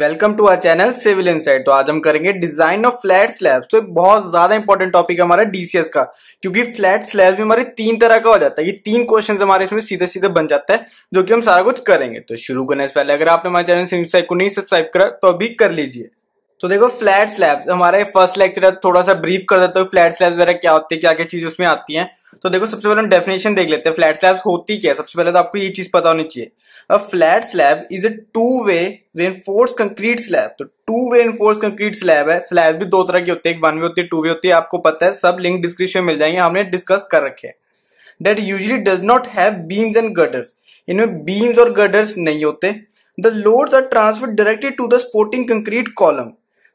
Welcome to our channel civil inside तो आज हम करेंगे डिजाइन ऑफ फ्लैट स्लैब्स तो बहुत ज्यादा इंपॉर्टेंट टॉपिक है हमारा डीसीएस का क्योंकि फ्लैट स्लैब्स भी हमारे तीन तरह का हो जाता है ये तीन क्वेश्चन हमारे इसमें सीधे सीधे बन जाता है जो कि हम सारा कुछ करेंगे तो शुरू करने से पहले अगर आपने हमारे चैनल सिविल साइड को नहीं सब्सक्राइब करा तो अभी कर लीजिए तो देखो फ्लैट स्लैब्स हमारे फर्स्ट लेक्चर थोड़ा सा ब्रीफ कर देता हूँ फ्लैट स्लैब्स वगैरह क्या होते हैं क्या क्या चीज उसमें आती है तो देखो सबसे पहले हम डेफिनेशन देख लेते हैं फ्लैट स्लैब्स होती क्या है सबसे पहले तो आपको ये चीज पता होनी चाहिए a flat slab is a two way reinforce concrete slab तो two way reinforce concrete slab है स्लैब भी दो तरह के होते हैं एक वन वे होती है टू वे होती है आपको पता है सब लिंक डिस्क्रिप्शन में मिल जाएंगे हमने डिस्कस कर रखे हैं that usually does not have beams and girders इनमें बीम्स और गडर्स नहीं होते the loads are transferred directly to the supporting concrete column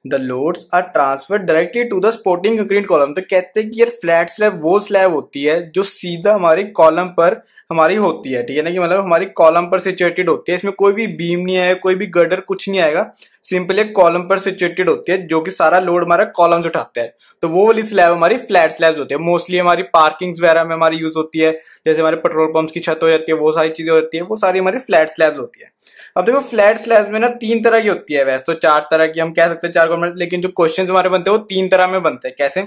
the loads are transfer directly to the supporting concrete column तो कहते हैं कि यार फ्लैट स्लैब वो स्लैब होती है जो सीधा हमारी कॉलम पर हमारी होती है ठीक है ना कि मतलब हमारी कॉलम पर सिचुएटेड होती है इसमें कोई भी बीम नहीं आएगा कोई भी गर्डर कुछ नहीं आएगा सिंपल एक कॉलम पर सिचुएटेड होती है जो कि सारा लोड हमारा से उठाता है तो वो वाली स्लैब हमारी फ्लैट स्लैब होती है मोस्टली हमारी पार्किंग वगैरह में हमारी यूज होती है जैसे हमारे पेट्रोल पंप की छत हो जाती है वो सारी चीजें होती है वो सारी हमारी फ्लैट स्लैब्स होती है अब देखो फ्लैट स्लैब में ना तीन तरह की होती है वैसे तो चार तरह की हम कह सकते हैं चार कॉम्पोनेंट लेकिन जो क्वेश्चन हमारे बनते हैं वो तीन तरह में बनते हैं कैसे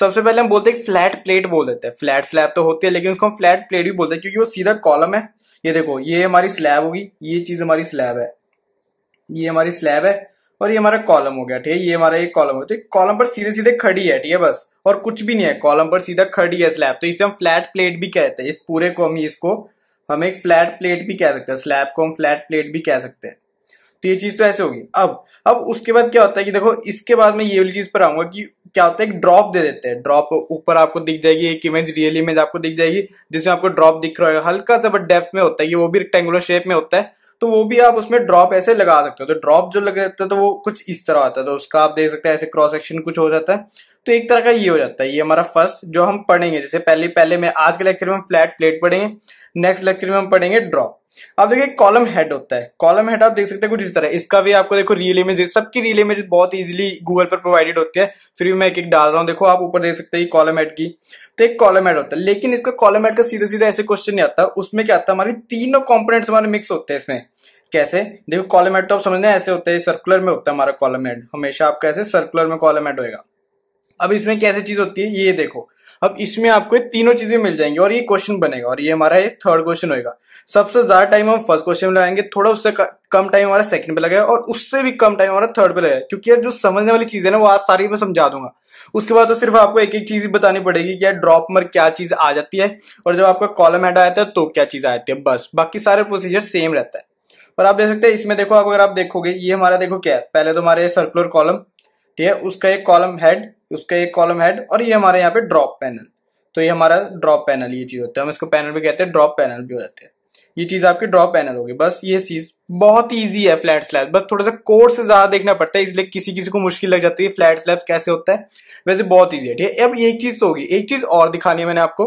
सबसे पहले हम बोलते हैं फ्लैट प्लेट बोल देते हैं फ्लैट स्लैब तो होती है लेकिन उसको हम फ्लैट प्लेट भी बोलते हैं क्योंकि वो सीधा कॉलम है ये देखो ये हमारी स्लैब होगी ये चीज हमारी स्लैब है ये हमारी स्लैब है और ये हमारा कॉलम हो गया ठीक है ये हमारा एक कॉलम हो गया कॉलम पर सीधे सीधे खड़ी है ठीक है बस और कुछ भी नहीं है कॉलम पर सीधा खड़ी है स्लैब तो इसे हम फ्लैट प्लेट भी कहते हैं इस पूरे को हम इसको हम एक फ्लैट प्लेट भी कह सकते हैं स्लैब को हम फ्लैट प्लेट भी कह सकते हैं तो ये चीज तो ऐसे होगी अब अब उसके बाद क्या होता है कि देखो इसके बाद मैं ये वाली चीज पर आऊंगा कि क्या होता है एक ड्रॉप दे देते हैं ड्रॉप ऊपर आपको दिख जाएगी एक इमेज रियल इमेज आपको दिख जाएगी जिसमें आपको ड्रॉप दिख रहा है हल्का सा बट डेप्थ में होता है ये वो भी रेक्टेंगुलर शेप में होता है तो वो भी आप उसमें ड्रॉप ऐसे लगा सकते हो तो ड्रॉप जो लग जाता है तो वो कुछ इस तरह आता है तो उसका आप देख सकते हैं ऐसे क्रॉस सेक्शन कुछ हो जाता है तो एक तरह का ये हो जाता है ये हमारा फर्स्ट जो हम पढ़ेंगे जैसे पहले पहले में आज के लेक्चर में हम फ्लैट प्लेट पढ़ेंगे नेक्स्ट लेक्चर में हम पढ़ेंगे ड्रॉप अब देखिए कॉलम हेड होता है कॉलम हेड आप देख सकते हैं कुछ इस तरह इसका भी आपको देखो रियल इमेज सबकी रियल इमेज बहुत इजीली गूगल पर प्रोवाइडेड होती है फिर भी मैं एक एक डाल रहा हूँ देखो आप ऊपर देख सकते हैं कॉलम हेड की तो एक कॉलम हेड होता है लेकिन इसका कॉलम हेड का सीधा सीधा ऐसे क्वेश्चन नहीं आता उसमें क्या आता है हमारी तीनों कॉम्पोनेट्स हमारे मिक्स होते हैं इसमें कैसे देखो कॉलम हेड तो आप समझ हैं ऐसे होते हैं सर्कुलर में होता है हमारा कॉलम हेड हमेशा आपका ऐसे सर्कुलर में कॉलम हेड होगा अब इसमें कैसे चीज होती है ये देखो अब इसमें आपको तीनों चीजें मिल जाएंगी और ये क्वेश्चन बनेगा और ये हमारा ये थर्ड क्वेश्चन होगा सबसे ज्यादा टाइम हम फर्स्ट क्वेश्चन में लगाएंगे थोड़ा उससे कम टाइम हमारा सेकंड पे लगेगा और उससे भी कम टाइम हमारा थर्ड पे लगेगा क्योंकि यार जो समझने वाली चीज है ना वो आज सारी मैं समझा दूंगा उसके बाद तो सिर्फ आपको एक एक चीज ही बतानी पड़ेगी कि यार ड्रॉप मर क्या चीज आ जाती है और जब आपका कॉलम हेड आता है तो क्या चीज आ जाती है बस बाकी सारे प्रोसीजर सेम रहता है और आप देख सकते हैं इसमें देखो आप अगर आप देखोगे ये हमारा देखो क्या है पहले तो हमारे सर्कुलर कॉलम ठीक है उसका एक कॉलम हेड उसका एक कॉलम हेड और ये हमारे यहाँ पे ड्रॉप पैनल तो ये हमारा ड्रॉप पैनल ये चीज़ होता है हम इसको पैनल भी कहते हैं ड्रॉप पैनल भी हो जाते हैं ये चीज़ आपकी ड्रॉप पैनल होगी बस ये चीज़ बहुत ईजी है फ्लैट स्लैब बस थोड़ा सा कोर्स से ज़्यादा देखना पड़ता है इसलिए किसी किसी को मुश्किल लग जाती है फ्लैट स्लैब कैसे होता है वैसे बहुत ईजी है ठीक है अब एक चीज़ तो होगी एक चीज़ और दिखानी है मैंने आपको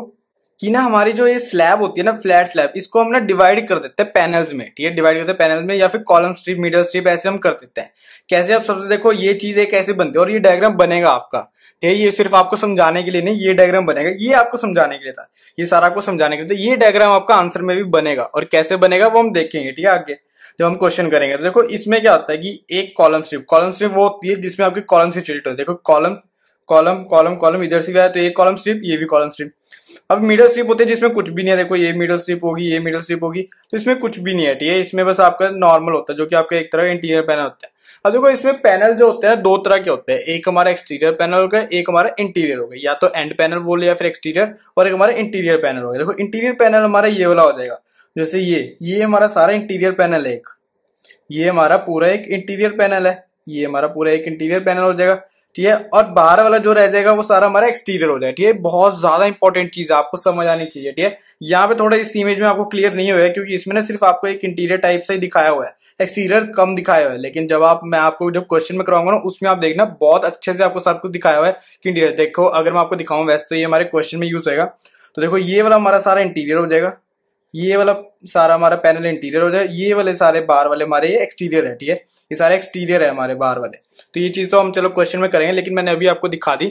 कि ना हमारी जो ये स्लैब होती है ना फ्लैट स्लैब इसको हम ना डिवाइड कर देते हैं पैनल्स में ठीक है डिवाइड करते हैं पैनल्स में या फिर कॉलम स्ट्रिप मीडियल स्ट्रिप ऐसे हम कर देते हैं कैसे आप सबसे देखो ये चीजें कैसे बनती है और ये डायग्राम बनेगा आपका ठीक है ये सिर्फ आपको समझाने के लिए नहीं ये डायग्राम बनेगा ये आपको समझाने के लिए था ये सारा आपको समझाने के लिए था ये डायग्राम आपका आंसर में भी बनेगा और कैसे बनेगा वो हम देखेंगे ठीक है आगे जब हम क्वेश्चन करेंगे तो देखो इसमें क्या होता है कि एक कॉलम स्ट्रिप कॉलम स्ट्रिप वो होती है जिसमें आपकी कॉलम से चिल्ट होती है देखो कॉलम कॉलम कॉलम कॉलम इधर से भी आया तो एक कॉलम स्ट्रिप ये भी कॉलम स्ट्रिप अब मिडल स्ट्रिप होते हैं जिसमें कुछ भी नहीं है देखो ये मिडल स्ट्रिप होगी ये मिडल स्ट्रिप होगी तो इसमें कुछ भी नहीं है ठीक है इसमें बस आपका नॉर्मल होता है जो कि आपका एक तरह इंटीरियर पैनल होता है अब देखो इसमें पैनल जो होते हैं दो तरह के होते हैं एक हमारा एक्सटीरियर पैनल हो गया एक हमारा इंटीरियर हो गया या तो एंड पैनल बोले या फिर एक्सटीरियर और एक हमारा इंटीरियर पैनल हो गया देखो इंटीरियर पैनल हमारा ये वाला हो जाएगा जैसे ये ये हमारा सारा इंटीरियर पैनल है एक ये हमारा पूरा एक इंटीरियर पैनल है ये हमारा पूरा एक इंटीरियर पैनल हो जाएगा ठीक है और बाहर वाला जो रह जाएगा वो सारा हमारा एक्सटीरियर हो जाए ठीक है बहुत ज्यादा इंपॉर्टेंट चीज आपको समझ आनी चाहिए ठीक है यहाँ पे थोड़ा इस इमेज में आपको क्लियर नहीं हुआ है क्योंकि इसमें ना सिर्फ आपको एक इंटीरियर टाइप से दिखाया हुआ है एक्सटीरियर कम दिखाया हुआ है लेकिन जब आप मैं आपको जब क्वेश्चन में कराऊंगा ना उसमें आप देखना बहुत अच्छे से आपको सब कुछ दिखाया हुआ है कि इंटीरियर देखो अगर मैं आपको दिखाऊं वैसे तो ये हमारे क्वेश्चन में यूज होगा तो देखो ये वाला हमारा सारा इंटीरियर हो जाएगा ये वाला सारा हमारा पैनल इंटीरियर हो जाएगा ये वाले सारे बार वाले हमारे ये एक्सटीरियर है ठीक है ये सारे एक्सटीरियर है हमारे बार वाले तो ये चीज तो हम चलो क्वेश्चन में करेंगे लेकिन मैंने अभी आपको दिखा दी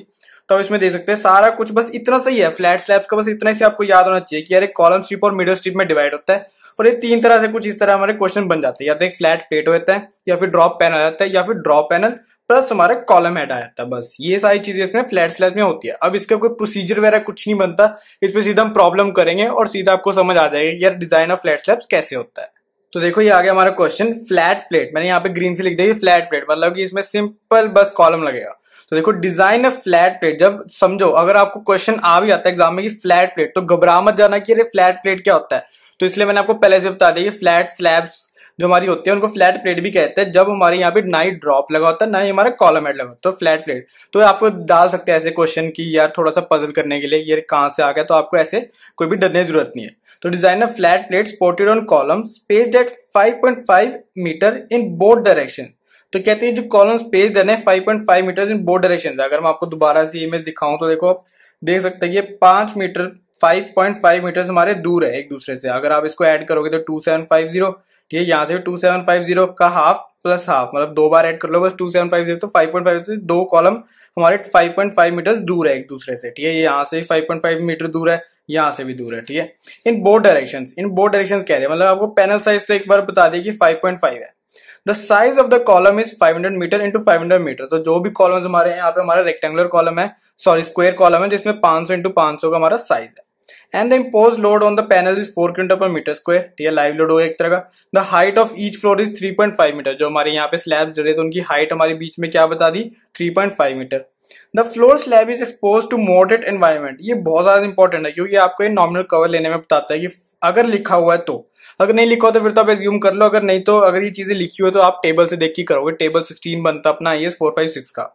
तो आप इसमें देख सकते हैं सारा कुछ बस इतना सही है फ्लैट स्लैब्स का बस इतना ही आपको याद होना चाहिए कि यार कॉलम स्ट्रिप और मिडल स्ट्रिप में डिवाइड होता है और ये तीन तरह से कुछ इस तरह हमारे क्वेश्चन बन जाते हैं या तो एक फ्लैट पेट होता है या फिर ड्रॉप पैनल आता है या फिर ड्रॉप पैनल प्लस हमारा कॉलम हेड आ जाता है बस ये सारी चीजें इसमें फ्लैट स्लैब में होती है अब इसका कोई प्रोसीजर वगैरह कुछ नहीं बनता इसमें सीधा हम प्रॉब्लम करेंगे और सीधा आपको समझ आ जाएगा कि यार डिजाइन ऑफ फ्लैट स्लैब्स कैसे होता है तो देखो ये आ गया हमारा क्वेश्चन फ्लैट प्लेट मैंने यहाँ पे ग्रीन से लिख दिया फ्लैट प्लेट मतलब कि इसमें सिंपल बस कॉलम लगेगा तो देखो डिजाइन अ फ्लैट प्लेट जब समझो अगर आपको क्वेश्चन आ भी आता है एग्जाम में कि फ्लैट प्लेट तो घबरा मत जाना कि अरे फ्लैट प्लेट क्या होता है तो इसलिए मैंने आपको पहले से बता दिया फ्लैट स्लैब्स जो हमारी होती है उनको फ्लैट प्लेट भी कहते हैं जब हमारे यहाँ पे ना ही ड्रॉप लगा होता है ना ही हमारा कॉलम हेड लगा होता है तो फ्लैट प्लेट तो आपको डाल सकते हैं ऐसे क्वेश्चन की यार थोड़ा सा पजल करने के लिए ये कहाँ से आ गया तो आपको ऐसे कोई भी डरने की जरूरत नहीं है to flat plate supported on column spaced at five point 5.5 metre in both direction तो कहते हैं जो कॉलम स्पेस डेट है 5.5 मीटर इन बोथ डायरेक्शन अगर मैं आपको दोबारा से इमेज दिखाऊं तो देखो आप देख सकते हैं ये पांच मीटर 5.5 मीटर हमारे दूर है एक दूसरे से अगर आप इसको ऐड करोगे तो 2750 ठीक है यहाँ से 2750 का हाफ प्लस हाफ मतलब दो बार ऐड कर लो बस 2750 तो 5.5 से दो कॉलम हमारे 5.5 मीटर दूर है एक दूसरे से ठीक है ये यहाँ से 5.5 मीटर दूर है यहां से भी दूर है ठीक है in both direction in both direction कह रहे हैं मतलब आपको पैनल साइज तो एक बार बता दें कि 5.5 है the size of the column is 500 metre into 500 metre तो जो भी कॉलम हमारे यहाँ पे हमारा रेक्टेंगुलर कॉलम है सॉरी स्क्वेयर कॉलम है जिसमें पांच सौ इंटू सौ का हमारा साइज है and the impose load on the panel is four quintal per metre square ठीक है लाइव लोड होगा एक तरह का the height of each floor is 3.5 metre जो हमारे यहाँ पे स्लैब है तो उनकी हाइट हमारे बीच में क्या बता दी 3.5 metre the floor slab is expose to moderate environment ये बहुत ज्यादा इंपॉर्टेंट है क्योंकि आपको ये नॉमिनल कवर लेने में बताता है कि अगर लिखा हुआ है तो अगर नहीं लिखा हुआ तो फिर तो आप एज्यूम कर लो अगर नहीं तो अगर ये चीजें लिखी हुई है तो आप टेबल से देख के करोगे टेबल सिक्सटीन बनता अपना I S four five six का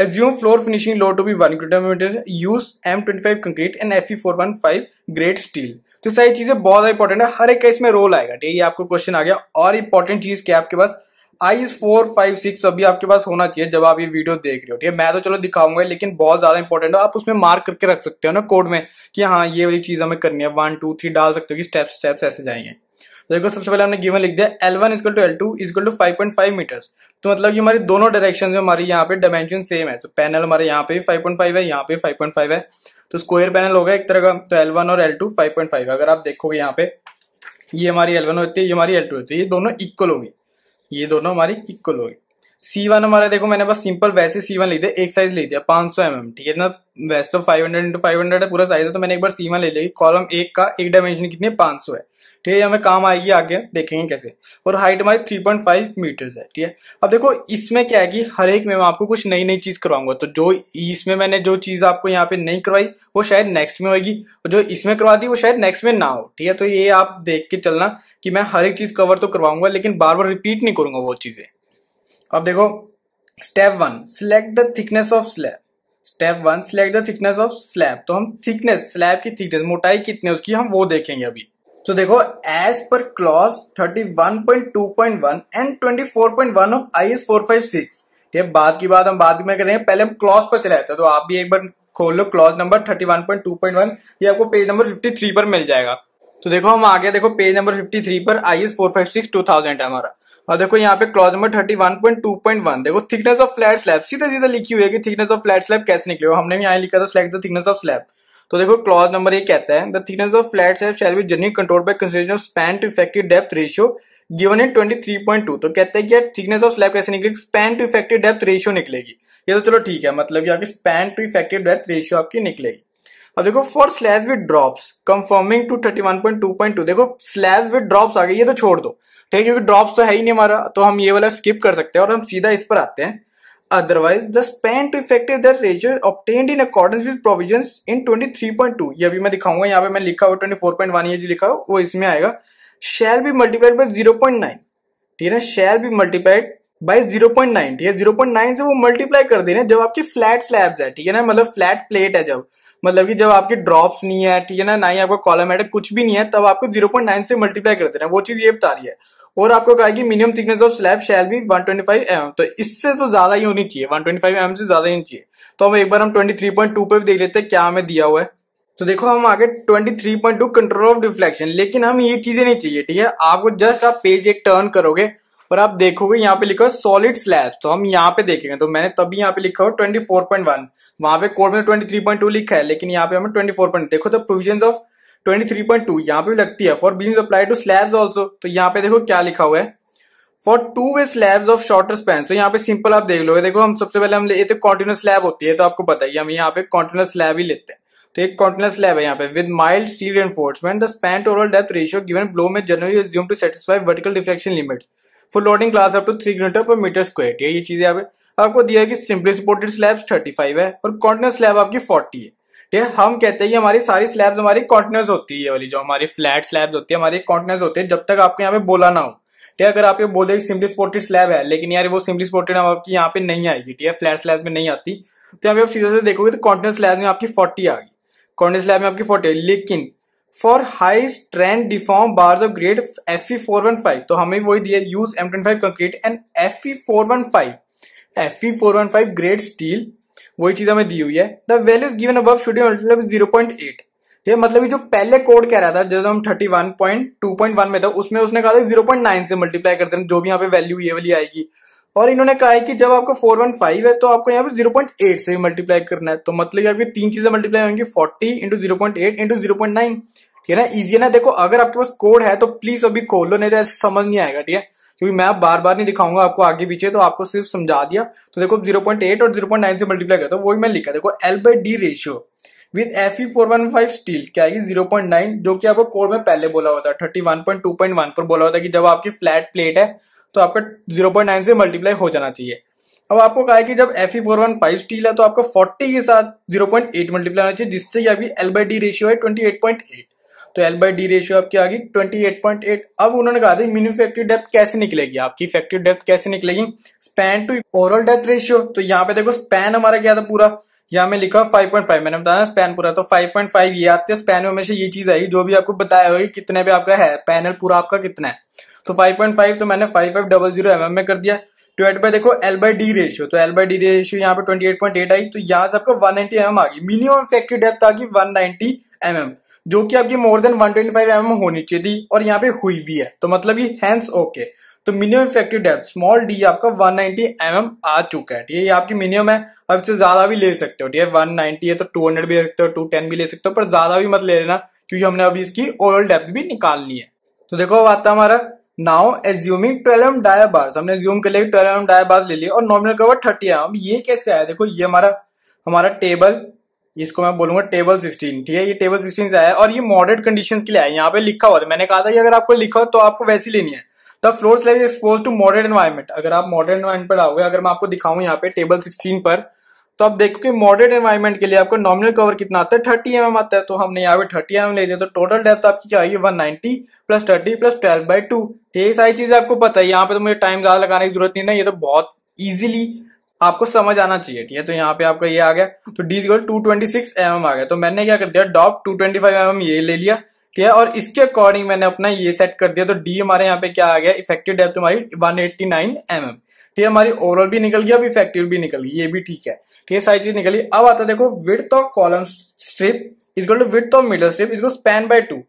assume floor finishing load to be one kilometre use M twenty five concrete and F E four one five grade steel तो सारी चीजें बहुत इंपॉर्टेंट है हर एक का इसमें रोल आएगा ठीक है आपको क्वेश्चन आ गया और इंपॉर्टेंट चीज क्या आपके पास आई फोर फाइव सिक्स अभी आपके पास होना चाहिए जब आप ये वीडियो देख रहे हो ठीक है मैं तो चलो दिखाऊंगा लेकिन बहुत ज्यादा इंपॉर्टेंट है आप उसमें मार्क करके रख सकते हो ना कोड में कि हाँ ये वाली चीज हमें करनी है वन टू थ्री डाल सकते हो कि स्टेप्स स्टेप्स ऐसे जाएंगे तो देखो सबसे पहले हमने गिवन लिख दिया L one equal to L two equal to five point five metres तो मतलब कि हमारी दोनों डायरेक्शन में हमारी यहाँ पे डायमेंशन सेम है तो पैनल हमारे यहाँ पे फाइव पॉइंट फाइव है यहाँ पे फाइव पॉइंट फाइव है तो स्क्वायर पैनल होगा एक तरह का तो एल वन और L two five point five अगर आप देखोगे यहाँ पे ये हमारी एल वन होती है ये हमारी एल टू होती है ये दोनों इक्वल होगी ये दोनों हमारी इक्वल होगी सी वन हमारा देखो मैंने बस सिंपल वैसे सी वन ली थे एक साइज ले दिया पांच सौ एम ठीक है ना वैसे तो five hundred into five hundred है पूरा साइज है तो मैंने एक बार सी वन ले लिया कॉलम एक का एक डायमेंशन कितनी है पांच सौ है ठीक है हमें काम आएगी आगे देखेंगे कैसे और हाइट हमारी थ्री पॉइंट फाइव मीटर्स है ठीक है अब देखो इसमें क्या है कि हर एक में मैं आपको कुछ नई नई चीज करवाऊंगा तो जो इसमें मैंने जो चीज आपको यहाँ पे नहीं करवाई वो शायद नेक्स्ट में होगी और जो इसमें करवा दी वो शायद नेक्स्ट में ना हो ठीक है तो ये आप देख के चलना की मैं हर एक चीज कवर तो करवाऊंगा लेकिन बार बार रिपीट नहीं करूंगा वो चीजें अब देखो step one select the thickness of slab step one select the thickness of slab तो हम थिकनेस स्लैब की थिकनेस मोटाई कितनी है उसकी हम वो देखेंगे अभी सो तो देखो एज पर clause 31.2.1 and 24.1 of I S four five six ठीक है बाद की बात हम बाद में करेंगे पहले हम क्लॉज पर चले जाते हैं तो आप भी एक बार खोल लो क्लॉज नंबर 31.2.1 ये आपको पेज नंबर 53 पर मिल जाएगा तो देखो हम आगे देखो पेज नंबर 53 पर I S four five six two thousand है हमारा और देखो यहाँ पे clause number thirty one point two point one देखो थिकनेस ऑफ फ्लैट स्लैब सीधे सीधा लिखी हुई है कि थिकनेस ऑफ फ्लैट स्लैब कैसे निकले हमने भी यहाँ लिखा था select the thickness of slab तो देखो क्लॉज नंबर एक कहता है the of flat self shall be generally control by consideration of span to effective depth ratio given है 23.2 तो कहते हैं कि थिकनेस ऑफ स्लैब कैसे निकलेगी span to effective depth ratio निकलेगी ये तो चलो ठीक है मतलब कि आपकी span to effective depth ratio आपकी निकलेगी अब देखो for slab with drops conforming to 31.2.2 देखो स्लैब विद ड्रॉप्स आ गए ये तो छोड़ दो ठीक है क्योंकि ड्रॉप्स तो है ही नहीं हमारा तो हम ये वाला स्किप कर सकते हैं और हम सीधा इस पर आते हैं Otherwise, the span to effective that in is with provision in twenty three point two ये अभी मैं दिखाऊंगा यहाँ पे मैं लिखा हुआ वन ये जो लिखा हुआ वो इसमें आएगा multiplied be zero point nine ठीक है shall be multiplied by zero point nine ठीक है जीरो पॉइंट नाइन से वो मल्टीप्लाई कर देना जब आपकी फ्लैट स्लैब्स है ठीक है ना मतलब फ्लैट प्लेट है जब मतलब कि जब आपके ड्रॉप्स नहीं है ठीक है ना ना ही आपका कॉलम है कुछ भी नहीं है तब आपको जीरो पॉइंट नाइन से मल्टीप्लाई कर देना वो चीज ये बता रही है और आपको कहा कि minimum thickness of slab shall be 125 twenty mm. तो इससे तो ज्यादा ही होनी चाहिए 125 ट्वेंटी mm से ज्यादा ही चाहिए तो हम एक बार हम 23.2 पे भी देख लेते हैं क्या हमें दिया हुआ है तो देखो हम आगे 23.2 कंट्रोल ऑफ डिफ्लेक्शन लेकिन हम ये चीजें नहीं चाहिए ठीक है आपको जस्ट आप पेज एक टर्न करोगे और आप देखोगे यहाँ पे लिखा है सॉलिड स्लैब तो हम यहाँ पे देखेंगे तो मैंने तभी यहाँ पे लिखा हो वन वहां पे कोड में टू लिखा है लेकिन यहाँ पे हमें पॉइंट देखो तो provision of twenty three point two यहाँ पे भी लगती है for beams apply to slabs also तो यहाँ पे देखो क्या लिखा हुआ है for two way slabs of shorter span तो यहाँ पे सिंपल आप देख लो देखो हम सबसे पहले हम लेते कॉन्टिन्यूस स्लैब होती है तो आपको पता ही हम यहाँ पे कॉन्टिन्यूस स्लैब ही लेते हैं तो एक कॉन्टिन्यूस स्लैब है यहाँ पे with mild steel enforcement the span to overall depth ratio given below में generally assume to satisfy vertical deflection limits for loading class up to three kilometre per metre square ये चीजें यहाँ पे आपको दिया है कि simply supported slabs thirty five है और कॉन्टिन्यूस स्लैब आपकी 40 है ठीक है हम कहते हैं कि हमारी सारी स्लैब्स हमारी कॉन्टिन्यूस होती है वाली जो हमारी फ्लैट स्लैब्स होती है हमारी कॉन्टिन्यूस होती है जब तक आपको यहाँ पे बोला ना हो ठीक है अगर आप ये बोल दे सिम्पली स्पोर्टेड स्लैब है लेकिन यार वो सिम्पली स्पोर्टेड आपकी यहाँ पे नहीं आएगी ठीक है फ्लैट स्लैब में नहीं आती तो यहाँ पे आप सीधे से देखोगे तो कॉन्टिन्यूस स्लैब में आपकी फोर्टी आ गई कॉन्टिन्यूस स्लैब में आपकी फोर्टी लेकिन for high strength deform bars of grade F E four one five तो हमें वही दिया use M twenty five concrete and F E four one five F E four one five grade steel वही चीज हमें दी हुई है the values given above should मतलब जीरो पॉइंट एट ये मतलब जो पहले कोड कह रहा था जब हम thirty one point two point one में था उसमें उसने कहा था जीरो पॉइंट नाइन से मल्टीप्लाई कर देना जो भी यहाँ पे वैल्यू ये वाली आएगी और इन्होंने कहा है कि जब आपका फोर वन फाइव है तो आपको यहाँ पे जीरो पॉइंट एट से मल्टीप्लाई करना है तो मतलब आपकी तीन चीजें मल्टीप्लाई होंगी forty into zero point eight into zero point nine ठीक है ना इजी है ना देखो अगर आपके पास कोड है तो प्लीज अभी खोलो नहीं तो ऐसे समझ नहीं आएगा ठीक है क्योंकि मैं आप बार बार नहीं दिखाऊंगा आपको आगे पीछे तो आपको सिर्फ समझा दिया तो देखो जीरो पॉइंट एट और जीरो पॉइंट नाइन से मल्टीप्लाई करता हूँ वही मैं लिखा देखो L by D ratio with F E four one five steel क्या आएगी जीरो पॉइंट नाइन जो कि आपको कोर में पहले बोला हुआ था thirty one point two point one पर बोला हुआ था कि जब आपकी फ्लैट प्लेट है तो आपका जीरो पॉइंट नाइन से मल्टीप्लाई हो जाना चाहिए अब आपको कहा है कि जब F E four one five steel है तो आपको फोर्टी के साथ जीरो पॉइंट एट मल्टीप्लाई होना चाहिए जिससे कि अभी एल बाई डी रेशियो है ट्वेंटी एट पॉइंट एट तो एल बाई डी रेशियो आपकी आ गई एट अब उन्होंने कहा था इफेक्टिव डेप्थ कैसे निकलेगी आपकी इफेक्टिव डेप्थ कैसे निकलेगी span to overall depth ratio तो यहाँ पे देखो स्पैन हमारा क्या था पूरा यहाँ में लिखा फाइव पॉइंट फाइव मैंने बताया स्पैन पूरा तो फाइव पॉइंट फाइव ये आते हैं स्पैन में हमेशा ये चीज आई जो भी आपको बताया होगी कितने भी आपका है पैनल पूरा आपका कितना है तो फाइव पॉइंट फाइव तो मैंने five five double zero M M में कर दिया डिवाइड बाय देखो एल बाई डी रेशियो तो एल बाई डी रेशियो यहाँ पे 28.8 आई तो यहाँ से आपका 190 एम mm आ गई मिनिमम इफेक्टिव डेप्थ आ गई 190 एम mm. जो कि आपकी मोर देन 125 ट्वेंटी mm होनी चाहिए थी और यहाँ पे हुई भी है तो मतलब ये हैंड्स ओके तो minimum effective depth small D आपका 190 नाइनटी mm आ चुका है ठीक है ये आपकी मिनिमम है अब इससे ज्यादा भी ले सकते हो ठीक है 190 है तो 200 भी ले सकते हो 210 भी ले सकते हो पर ज्यादा भी मत ले लेना क्योंकि हमने अभी इसकी ओवरऑल डेप्थ भी निकालनी है तो देखो अब आता हमारा now assuming twelve M dia हमने एज्यूम कर लिया ट्वेल्व एम डाया ले लिया और नॉर्मल कवर थर्टी एम ये कैसे आया देखो ये हमारा हमारा टेबल इसको मैं बोलूंगा टेबल सिक्सटीन ठीक है ये टेबल सिक्सटीन से आया और ये मॉडरेट कंडीशन के लिए आया यहाँ पे लिखा हुआ था मैंने कहा था कि अगर आपको लिखा हो तो आपको वैसी लेनी है तो floor slab expose to moderate environment अगर आप मॉडर्न एनवायरमेंट पर आओगे अगर मैं आपको दिखाऊं यहाँ पे टेबल सिक्सटीन पर तो आप देखो कि मॉडर्ट एनवायरमेंट के लिए आपको नॉमिनल कवर कितना आता है थर्टी एम mm आता है तो हमने यहाँ पे थर्टी एम mm ले दिया तो टोटल डेप्थ आपकी क्या आएगी one ninety plus thirty plus twelve by two ये सारी चीजें आपको पता है यहाँ पे तो मुझे टाइम ज्यादा लगाने की जरूरत नहीं है ये तो बहुत इजिली आपको समझ आना चाहिए ठीक है तो यहाँ पे आपका ये आ गया तो D equal two twenty six M आ गया तो मैंने क्या कर दिया adopt two twenty five M ये ले लिया ठीक है और इसके अकॉर्डिंग मैंने अपना ये सेट कर दिया तो डी हमारे यहाँ पे क्या आ गया इफेक्टिव डेप्थ हमारी one eighty nine M M ठीक है हमारी ओवरऑल भी निकल गई अब इफेक्टिव भी निकल गई ये भी ठीक है ठीक है सारी चीज निकली अब आता देखो विथ ऑफ कॉलम स्ट्रिप इसको विथ ऑफ मिडल स्ट्रिप इसको स्पैन बाय टू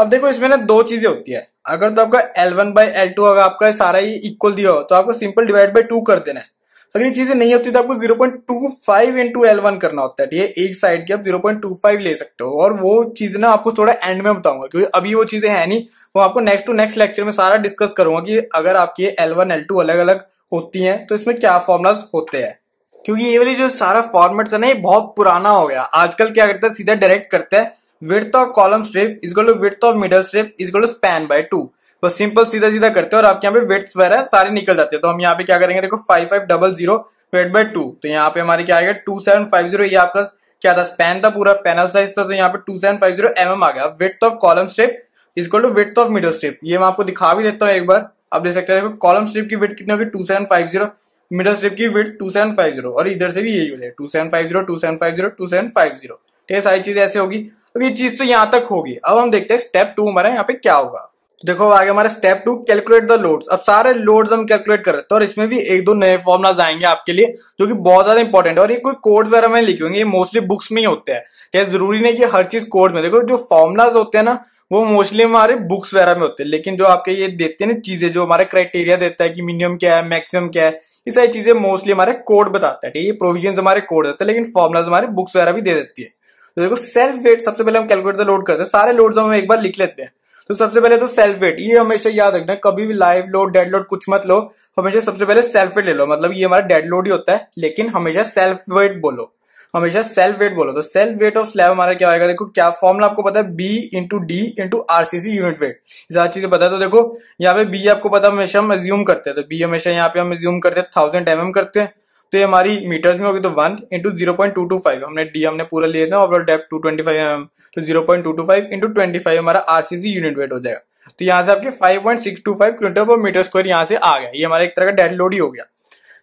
अब देखो इसमें ना दो चीजें होती है अगर तो आपका L one by L two अगर आपका सारा ही इक्वल दिया हो तो आपको सिंपल डिवाइड बाई टू कर देना है अगर ये चीजें नहीं होती तो आपको zero point two five into L one करना होता है ठीक है एक साइड की आप जीरो पॉइंट टू फाइव ले सकते हो और वो चीज ना आपको थोड़ा एंड में बताऊंगा क्योंकि अभी वो चीजें है नहीं वो आपको नेक्स्ट टू नेक्स्ट लेक्चर में सारा डिस्कस करूंगा कि अगर आपकी एल वन एल टू अलग अलग होती है तो इसमें क्या फॉर्मुलाज होते हैं क्योंकि ये वाली जो सारा फॉर्मेट है ना ये बहुत पुराना हो गया आजकल क्या करता है सीधा डायरेक्ट करता है width of column strip equal width of middle strip equal span by two बस सिंपल सीधा सीधा करते हैं और आपके यहाँ पे वेट्स वगैरह सारे निकल जाते हैं तो हम यहाँ पे क्या करेंगे देखो five five double zero width by two तो यहाँ पे हमारे क्या आएगा टू सेवन फाइव जीरो ये आपका क्या था स्पैन था पूरा पैनल साइज था तो यहाँ पे two seven five zero M M आ गया वेट ऑफ कॉलम स्ट्रिप इसको to width of middle strip ये मैं आपको दिखा भी देता हूँ एक बार आप देख सकते हैं देखो कॉलम स्ट्रिप की वेट कितनी होगी two seven five zero middle strip की width two seven five zero और इधर से भी यही हो जाए two seven five zero two seven five zero two seven five zero ठीक है सारी चीज ऐसे होगी अब ये चीज तो यहाँ तक होगी अब हम देखते हैं स्टेप टू हमारा यहाँ पे क्या होगा देखो आगे हमारे step two calculate the loads अब सारे लोड्स हम कैलकुलेट कर रहे हैं और इसमें भी एक दो नए फॉर्मुलाज आएंगे आपके लिए जो कि बहुत ज्यादा इंपॉर्टेंट है और ये कोई कोड वगैरह में लिखे होंगे ये मोस्टली बुक्स में ही होते हैं क्या जरूरी नहीं कि हर चीज कोड में देखो जो फॉर्मुलाज होते हैं ना वो मोस्टली हमारे बुक्स वगैरह में होते हैं लेकिन जो आपके ये देते हैं ना चीजें जो हमारे क्राइटेरिया देता है कि मिनिमम क्या है मैक्सिमम क्या है ये सारी चीजें मोस्टली हमारे कोड बताता है ठीक है ये प्रोविजन हमारे कोड देता है लेकिन फॉर्मुलाज हमारे बुक्स वगैरह भी दे देती है तो देखो सेल्फ वेट सबसे पहले हम कैलकुलेट द लोड करते हैं सारे लोड्स हम एक बार लिख लेते हैं तो सबसे पहले तो सेल्फ वेट ये हमेशा याद रखना कभी भी लाइव लोड डेड लोड कुछ मत लो हमेशा सबसे पहले सेल्फ वेट ले लो मतलब ये हमारा डेड लोड ही होता है लेकिन हमेशा सेल्फ वेट बोलो हमेशा सेल्फ वेट बोलो तो सेल्फ वेट ऑफ स्लैब हमारा क्या होगा देखो क्या फॉर्मला आपको पता है B into D into RCC unit weight ज्यादा चीजें पता है तो देखो यहाँ पे बी आपको पता हमेशा हम एज्यूम करते हैं तो बी हमेशा यहाँ पे हम एज्यूम करते हैं थाउजेंड एम करते हैं तो ये हमारी मीटर्स में होगी तो one into zero point two two five हमने डी हमने पूरा लिए था overall depth two twenty five M तो zero point two two five into twenty five हमारा आरसीसी यूनिट वेट हो जाएगा तो यहाँ से आपके five point six two five kilometre per metre square यहाँ से आ गया ये हमारा एक तरह का डेड लोड ही हो गया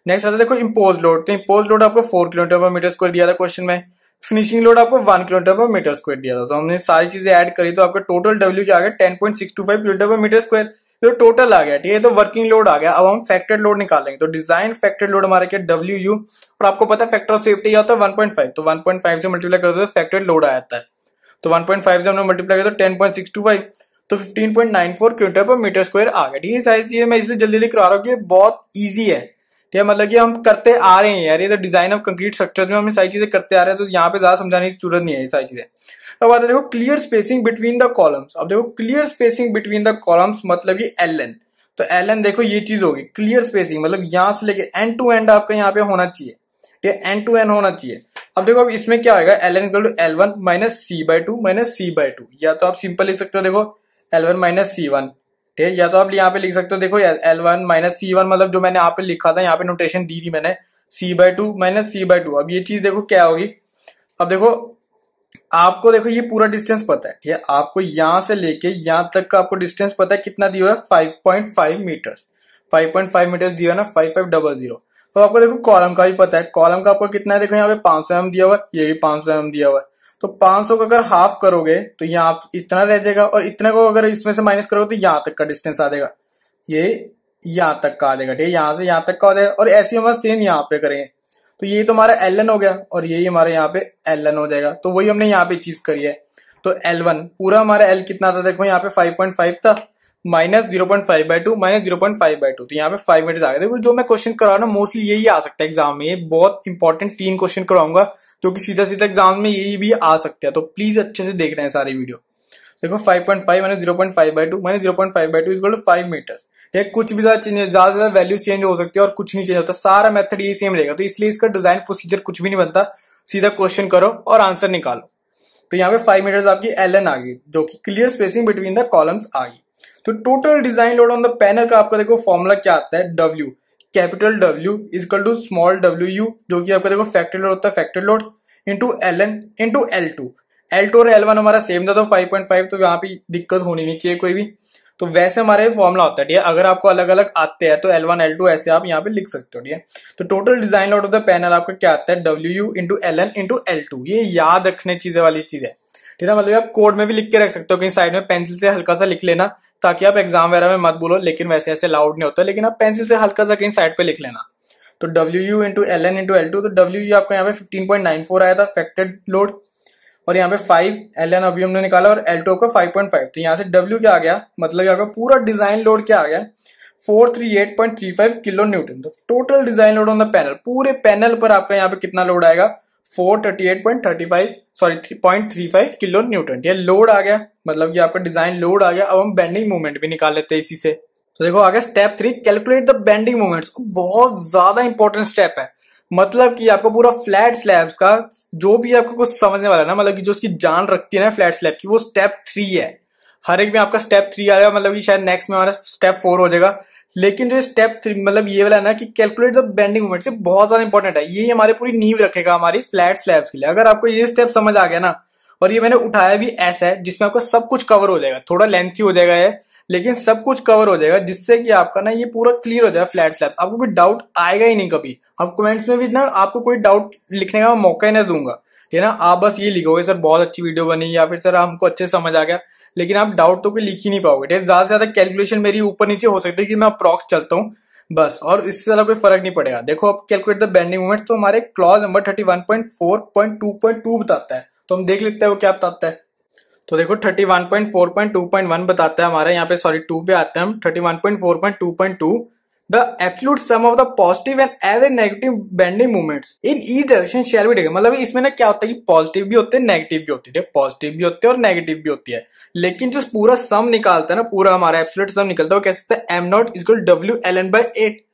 नेक्स्ट आता देखो इम्पोज लोड तो इम्पोज लोड आपको four kilometre per metre square दिया था क्वेश्चन में फिनिशिंग लोड आपको one kilometre per metre square दिया था तो हमने सारी चीजें ऐड करी तो आपका टोटल डब्ल्यू क्या आ गया ten point six two five kilometre per metre square तो टोटल आ गया ठीक है तो वर्किंग लोड आ गया अब हम फैक्टर लोड निकालेंगे तो डिजाइन फैक्टर लोड हमारे क्या डब्ल्यू यू और आपको पता है फैक्टर ऑफ सेफ्टी क्या होता है 1.5 तो 1.5 से मल्टीप्लाई करते तो फैक्टर लोड आ जाता है तो 1.5 से हमने मल्टीप्लाई किया तो पॉइंट तो 15.94 क्विंटल पर मीटर स्क्वायर आ गया ठीक है सारी चीजें मैं इसलिए जल्दी करा रहा हूँ कि बहुत ईजी है ठीक है मतलब कि हम करते आ रहे हैं यार ये तो डिजाइन ऑफ कंक्रीट स्ट्रक्चर्स में हम सारी चीजें करते आ रहे हैं तो यहाँ पे ज्यादा समझाने की जरूरत नहीं है ये सारी चीजें तो बात है देखो clear spacing between the columns अब देखो clear spacing between the columns मतलब की एल एन तो एल एन देखो ये चीज होगी क्लियर स्पेसिंग मतलब यहां से लेके एंड टू एंड आपका यहाँ पे होना चाहिए ठीक है एन टू एन होना चाहिए अब देखो अब इसमें क्या होगा L N to L one minus C by two minus C by two या तो आप सिंपल लिख सकते हो देखो L one minus C one ठीक है या तो आप यहाँ पे लिख सकते हो देखो L one minus C one मतलब जो मैंने यहाँ पे लिखा था यहाँ पे नोटेशन दी थी मैंने C by two minus C by two अब ये चीज देखो क्या होगी अब देखो आपको देखो ये पूरा डिस्टेंस पता है ठीक है आपको यहां से लेके यहां तक का आपको डिस्टेंस पता है कितना दिया हुआ है five point five metres five point five metres दिया ना फाइव फाइव डबल जीरो तो आपको देखो कॉलम का भी पता है कॉलम का आपको कितना है देखो यहाँ पे पांच सौ एम दिया हुआ है ये भी पांच सौ एम दिया हुआ है तो 500 का अगर हाफ करोगे तो यहाँ इतना रह जाएगा और इतने को अगर इसमें से माइनस करोगे तो यहाँ तक का डिस्टेंस आ जाएगा ये यहाँ तक का आ जाएगा ठीक है यहाँ से यहाँ तक का आ जाएगा और ऐसे हमारा सेम यहाँ पे करेंगे तो ये तो हमारा एल हो गया और यही हमारे यहाँ पे एल हो जाएगा तो वही हमने यहाँ पे चीज करी है तो एल पूरा हमारा एल कितना था देखो यहाँ पे फाइव था minus zero point five by two minus zero point five by two तो यहाँ पे फाइव मिनट आ गए देखो जो मैं क्वेश्चन करा रहा हूँ मोस्टली यही आ सकता है एग्जाम में बहुत इंपॉर्टेंट तीन क्वेश्चन कराऊंगा जो कि सीधा सीधा एग्जाम में यही भी आ सकता है तो प्लीज अच्छे से देख रहे हैं सारी वीडियो देखो 5.5 मैंने फाइव बाई टू मैंने 0.5 by two is to five metres ठीक कुछ भी ज्यादा ज्यादा वैल्यू चेंज हो सकती है और कुछ नहीं चेंज होता सारा मेथड ये सेम रहेगा तो इसलिए इसका डिजाइन प्रोसीजर कुछ भी नहीं बनता सीधा क्वेश्चन करो और आंसर निकालो तो यहाँ पे फाइव मीटर्स आपकी एल एन आ गई जो कि clear spacing between the columns आ गई तो total design load on the panel का आपका देखो फॉर्मूला क्या आता है W capital W equal to small W U जो कि आपका देखो फैक्टर लोड होता है factor load into L N into L two L two और एल वन हमारा सेम था तो फाइव पॉइंट फाइव तो यहाँ पे दिक्कत होनी नहीं चाहिए कोई भी तो वैसे हमारा ये फॉर्मुला होता है ठीक है अगर आपको अलग अलग आते हैं तो एल वन एल टू ऐसे आप यहाँ पे लिख सकते हो ठीक है तो total design load of the panel आपका क्या आता है W U into L N into L two ये याद रखने चीजें वाली चीज है ठीक है मतलब आप कोड में भी लिख के रख सकते हो कहीं साइड में पेंसिल से हल्का सा लिख लेना ताकि आप एग्जाम वगैरह में मत बोलो लेकिन वैसे ऐसे लाउड नहीं होता लेकिन आप पेंसिल से हल्का सा कहीं साइड पे लिख लेना तो W U into L N into L two तो डब्ल्यू यू आपको यहाँ पे फिफ्टीन पॉइंट नाइन फोर आया था फैक्टेड लोड और यहाँ पे फाइव एल एन अभी हमने निकाला और एल टू का फाइव पॉइंट फाइव तो यहाँ से डब्ल्यू क्या आ गया मतलब आपका पूरा डिजाइन लोड क्या आ गया four three eight point three five kilo newton तो total design load on the panel पूरे पैनल पर आपका यहाँ पे कितना लोड आएगा four thirty eight point sorry kilo newton ये लोड आ गया मतलब कि आपका डिजाइन लोड आ गया अब हम बेंडिंग मूवमेंट भी निकाल लेते हैं इसी से तो देखो आगे step three calculate the bending movements बहुत ज्यादा इंपॉर्टेंट स्टेप है मतलब कि आपका पूरा फ्लैट स्लैब्स का जो भी आपको कुछ समझने वाला है ना मतलब कि जो उसकी जान रखती है ना फ्लैट स्लैब की वो स्टेप थ्री है हर एक में आपका स्टेप थ्री आएगा मतलब कि शायद नेक्स्ट में हमारा स्टेप फोर हो जाएगा लेकिन जो स्टेप थ्री मतलब ये वाला है ना कि कैलकुलेट द बेंडिंग मोमेंट से बहुत ज्यादा इंपॉर्टेंट है ये हमारे पूरी नींव रखेगा हमारी फ्लैट स्लैब्स के लिए अगर आपको ये स्टेप समझ आ गया ना और ये मैंने उठाया भी ऐसा है जिसमें आपका सब कुछ कवर हो जाएगा थोड़ा लेंथी हो जाएगा ये लेकिन सब कुछ कवर हो जाएगा जिससे कि आपका ना ये पूरा क्लियर हो जाएगा फ्लैट स्लैब आपको कोई डाउट आएगा ही नहीं कभी आप कमेंट्स में भी ना आपको कोई डाउट लिखने का मौका ही नहीं दूंगा ठीक है ना आप बस ये लिखोगे सर बहुत अच्छी वीडियो बनी या फिर सर हमको अच्छे समझ आ गया लेकिन आप डाउट तो कोई लिख ही नहीं पाओगे ठीक है ज्यादा से ज्यादा कैलकुलेशन मेरी ऊपर नीचे हो सकती है कि मैं अप्रॉक्स चलता हूँ बस और इससे ज्यादा कोई फर्क नहीं पड़ेगा देखो आप कैलकुलेट द बैंडिंग मूवमेंट तो हमारे clause number thirty one point four point two point two बताता है तो हम देख लेते हैं वो क्या बताता है तो देखो thirty one point four point two point one बताता है हमारे यहाँ पे सॉरी टू पे आते हैं हम thirty one point four point two point two the absolute sum of the positive and as a negative bending movements in each direction share भी ठीक मतलब इसमें ना क्या होता है कि पॉजिटिव भी होते हैं नेगेटिव भी होती है पॉजिटिव भी होती है और नेगेटिव भी होती है लेकिन जो पूरा सम निकालता है ना पूरा हमारा एब्सोल्यूट सम निकलता है वो कह सकते हैं M nought equal W L N by eight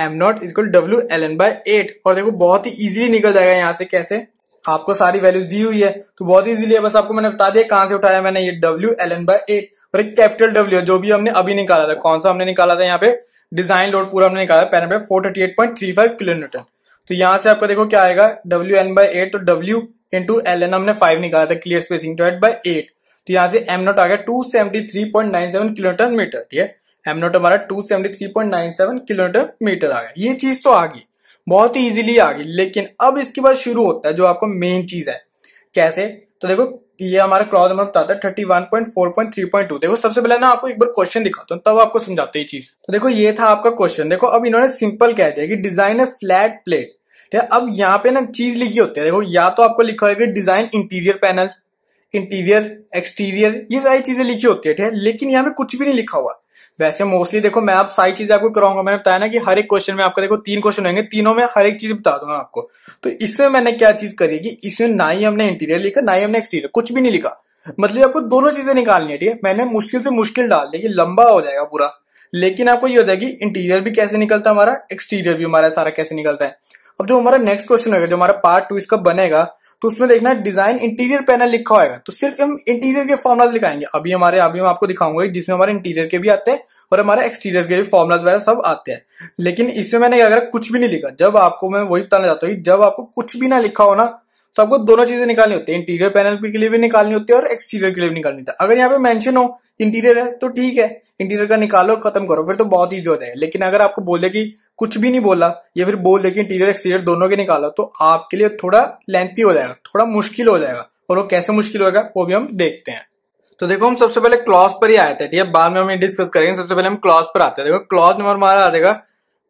M nought equal W L N by eight और देखो बहुत ही इजीली निकल जाएगा यहाँ से कैसे आपको सारी वैल्यूज दी हुई है तो बहुत इजीली है बस आपको मैंने बता दिया कहां से उठाया मैंने ये W L N by eight और एक कैपिटल डब्ल्यू जो भी हमने अभी निकाला था कौन सा हमने निकाला था यहाँ पे डिजाइन लोड पूरा हमने निकाला पैनल पे four thirty eight point three five kilo newton तो यहाँ से आपको देखो क्या आएगा डब्ल्यू एन बाई एट तो डब्ल्यू इंटू एल एन हमने फाइव निकाला था clear spacing to eight by eight तो यहाँ से एम नोट आ गया two seventy three point nine seven kilometre metre ठीक है एम नोट हमारा two seventy three point nine seven kilometre metre आ गया ये चीज तो आ गई बहुत ही इजिली आ गई लेकिन अब इसके बाद शुरू होता है जो आपको मेन चीज है कैसे तो देखो कि ये हमारा क्लॉज नंबर बताता है thirty one point four point three point two देखो सबसे पहले ना आपको एक बार क्वेश्चन दिखाता हूँ तब आपको समझाते ये चीज तो देखो ये था आपका क्वेश्चन देखो अब इन्होंने सिंपल कह दिया कि डिजाइन ए फ्लैट प्लेट ठीक है अब यहाँ पे ना चीज लिखी होती है देखो या तो आपको लिखा होगा design interior panel interior exterior ये सारी चीजें लिखी होती है ठीक है लेकिन यहाँ पे कुछ भी नहीं लिखा हुआ वैसे मोस्टली देखो मैं आप सारी चीजें आपको कराऊंगा मैंने बताया ना कि हर एक क्वेश्चन में आपका देखो तीन क्वेश्चन होंगे तीनों में हर एक चीज बता दूंगा आपको तो इसमें मैंने क्या चीज करी कि इसमें ना ही हमने इंटीरियर लिखा ना ही हमने एक्सटीरियर कुछ भी नहीं लिखा मतलब आपको दोनों चीजें निकालनी है ठीक है मैंने मुश्किल से मुश्किल डाल दी कि लंबा हो जाएगा पूरा लेकिन आपको ये हो है कि इंटीरियर भी कैसे निकलता है हमारा एक्सटीरियर भी हमारा सारा कैसे निकलता है अब जो हमारा नेक्स्ट क्वेश्चन होगा जो हमारा पार्ट टू इसका बनेगा तो उसमें देखना है डिजाइन इंटीरियर पैनल लिखा होगा तो सिर्फ हम इंटीरियर के फॉर्मुलाज लिखाएंगे अभी हमारे अभी हम आपको दिखाऊंगा जिसमें हमारे इंटीरियर के भी आते हैं और हमारे एक्सटीरियर के भी फॉर्मुलाज वगैरह सब आते हैं लेकिन इसमें मैंने अगर कुछ भी नहीं लिखा जब आपको मैं वही बताना चाहता हूँ जब आपको कुछ भी ना लिखा हो ना तो आपको दोनों चीजें निकालनी होती है इंटीरियर पैनल के लिए भी निकालनी होती है और एक्सटीरियर के लिए भी निकालनी होती है अगर यहाँ पे मेंशन हो इंटीरियर है तो ठीक है इंटीरियर का निकालो खत्म करो फिर तो बहुत ईजी होता है लेकिन अगर आपको बोले कि कुछ भी नहीं बोला या फिर बोल देखिए इंटीरियर एक्सटीरियर दोनों के निकाला तो आपके लिए थोड़ा लेंथी हो जाएगा थोड़ा मुश्किल हो जाएगा और वो कैसे मुश्किल होगा वो भी हम देखते हैं तो देखो हम सबसे पहले क्लॉज पर ही आए थे ठीक है बाद में हम ये डिस्कस करेंगे सबसे पहले हम क्लॉज पर आते हैं देखो क्लॉज नंबर हमारा आ जाएगा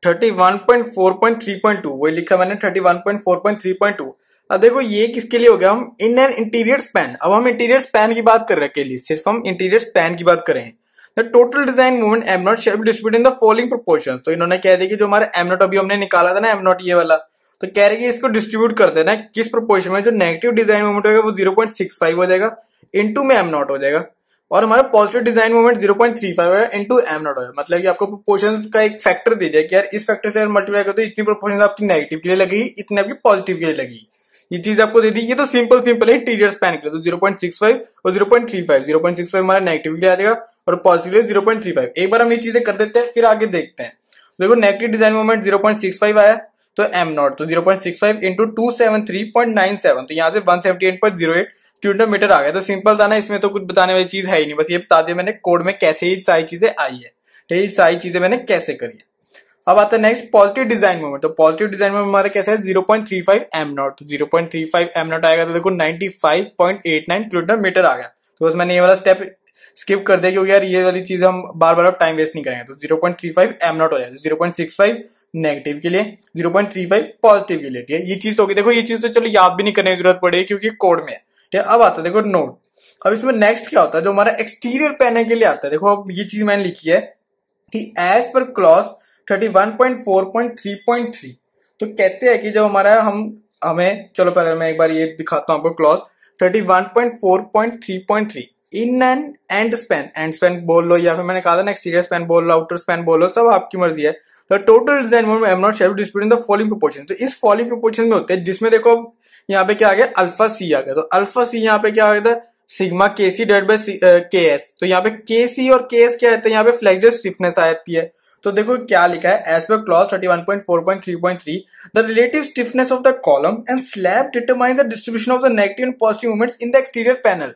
thirty one point four point three point two वही लिखा मैंने thirty one point four point three point two अब देखो ये किसके लिए हो गया हम इन एन इंटीरियर स्पैन अब हम इंटीरियर स्पैन की बात कर रहे हैं के लिए सिर्फ हम इंटीरियर स्पैन की बात करें total design movement M naught shall distribute in the following proportion तो इन्होंने कह दिया कि जो हमारा एम नॉट अभी हमने निकाला था ना एम नॉट ये वाला तो कह रहे कि इसको डिस्ट्रीब्यूट कर देना किस प्रोपोर्शन में जो नेगेटिव डिजाइन मूवमेंट होगा वो जीरो पॉइंट सिक्स फाइव हो जाएगा टू में एम नॉट हो जाएगा और हमारा positive design movement zero point three five है इंटू एम नॉट होगा मतलब कि आपको प्रोपोर्शन का एक फैक्टर दे दिया कि यार इस फैक्टर से मल्टीप्लाई करते तो इतनी प्रोपोर्शन आपकी नेगेटिव के लिए लगेगी इतनी आपकी पॉजिटिव के लिए लगेगी ये चीज आपको दे दी ये तो सिंपल सिंपल है इंटीरियर स्पैन के लिए तो जीरो पॉइंट सिक्स फाइव और zero point three five zero point six five हमारा नेगेटिव के लिए आ जाएगा और positive zero point three five एक बार हम ये चीजें कर देते हैं फिर आगे देखते हैं देखो negative design moment zero point six five आया तो एम नॉट तो zero point six five into two seven three point nine seven तो यहाँ से one seventy eight point zero eight क्यूटो मीटर आ गया तो सिंपल था ना इसमें तो कुछ बताने वाली चीज है ही नहीं बस ये बता दिया मैंने कोड में कैसे ही सारी चीजें आई है ठीक है सारी चीजें मैंने कैसे करी है अब आता है नेक्स्ट पॉजिटिव डिजाइन मोमेंट तो पॉजिटिव डिजाइन मोमेंट हमारे कैसे है zero point three five M naught तो zero point three five M naught आएगा तो देखो ninety five point eight nine kilometre आ गया तो बस मैंने ये वाला स्टेप स्किप कर दे क्योंकि यार ये वाली चीज हम बार बार अब टाइम वेस्ट नहीं करेंगे तो zero point three five M naught हो जाएगा zero point six five negative के लिए zero point three five positive के लिए ठीक है ये चीज तो होगी देखो ये चीज तो चलो याद भी नहीं करने की जरूरत पड़ेगी क्योंकि कोड में है ठीक है अब आता है देखो नोट अब इसमें नेक्स्ट क्या होता है जो हमारा एक्सटीरियर पहनने के लिए आता है देखो अब ये चीज मैंने लिखी है कि एज पर clause thirty one point four point three point three तो कहते हैं कि जो हमारा हम हमें चलो पहले मैं एक बार ये दिखाता हूं आपको clause thirty one point four point three point three in end end span end span बोल लो या फिर मैंने कहा था ना एक्सटीरियर स्पेन बोल लो आउटर स्पेन बोल लो सब आपकी मर्जी है तो total design moment M naught shall distribute in the following proportion तो इस फॉलिंग प्रोपोर्शन में होते हैं जिसमें देखो यहाँ पे क्या आ गया अल्फा सी आ गया तो अल्फा सी यहाँ पे क्या आ गया था sigma K C divided by K S तो यहाँ पे के सी और के एस क्या रहता है यहाँ पे फ्लेक्जर स्टिफनेस आ जाती है तो देखो क्या लिखा है एज पर clause three the relative stiffness of the column and slab determine the distribution of the negative and positive movements in the exterior panel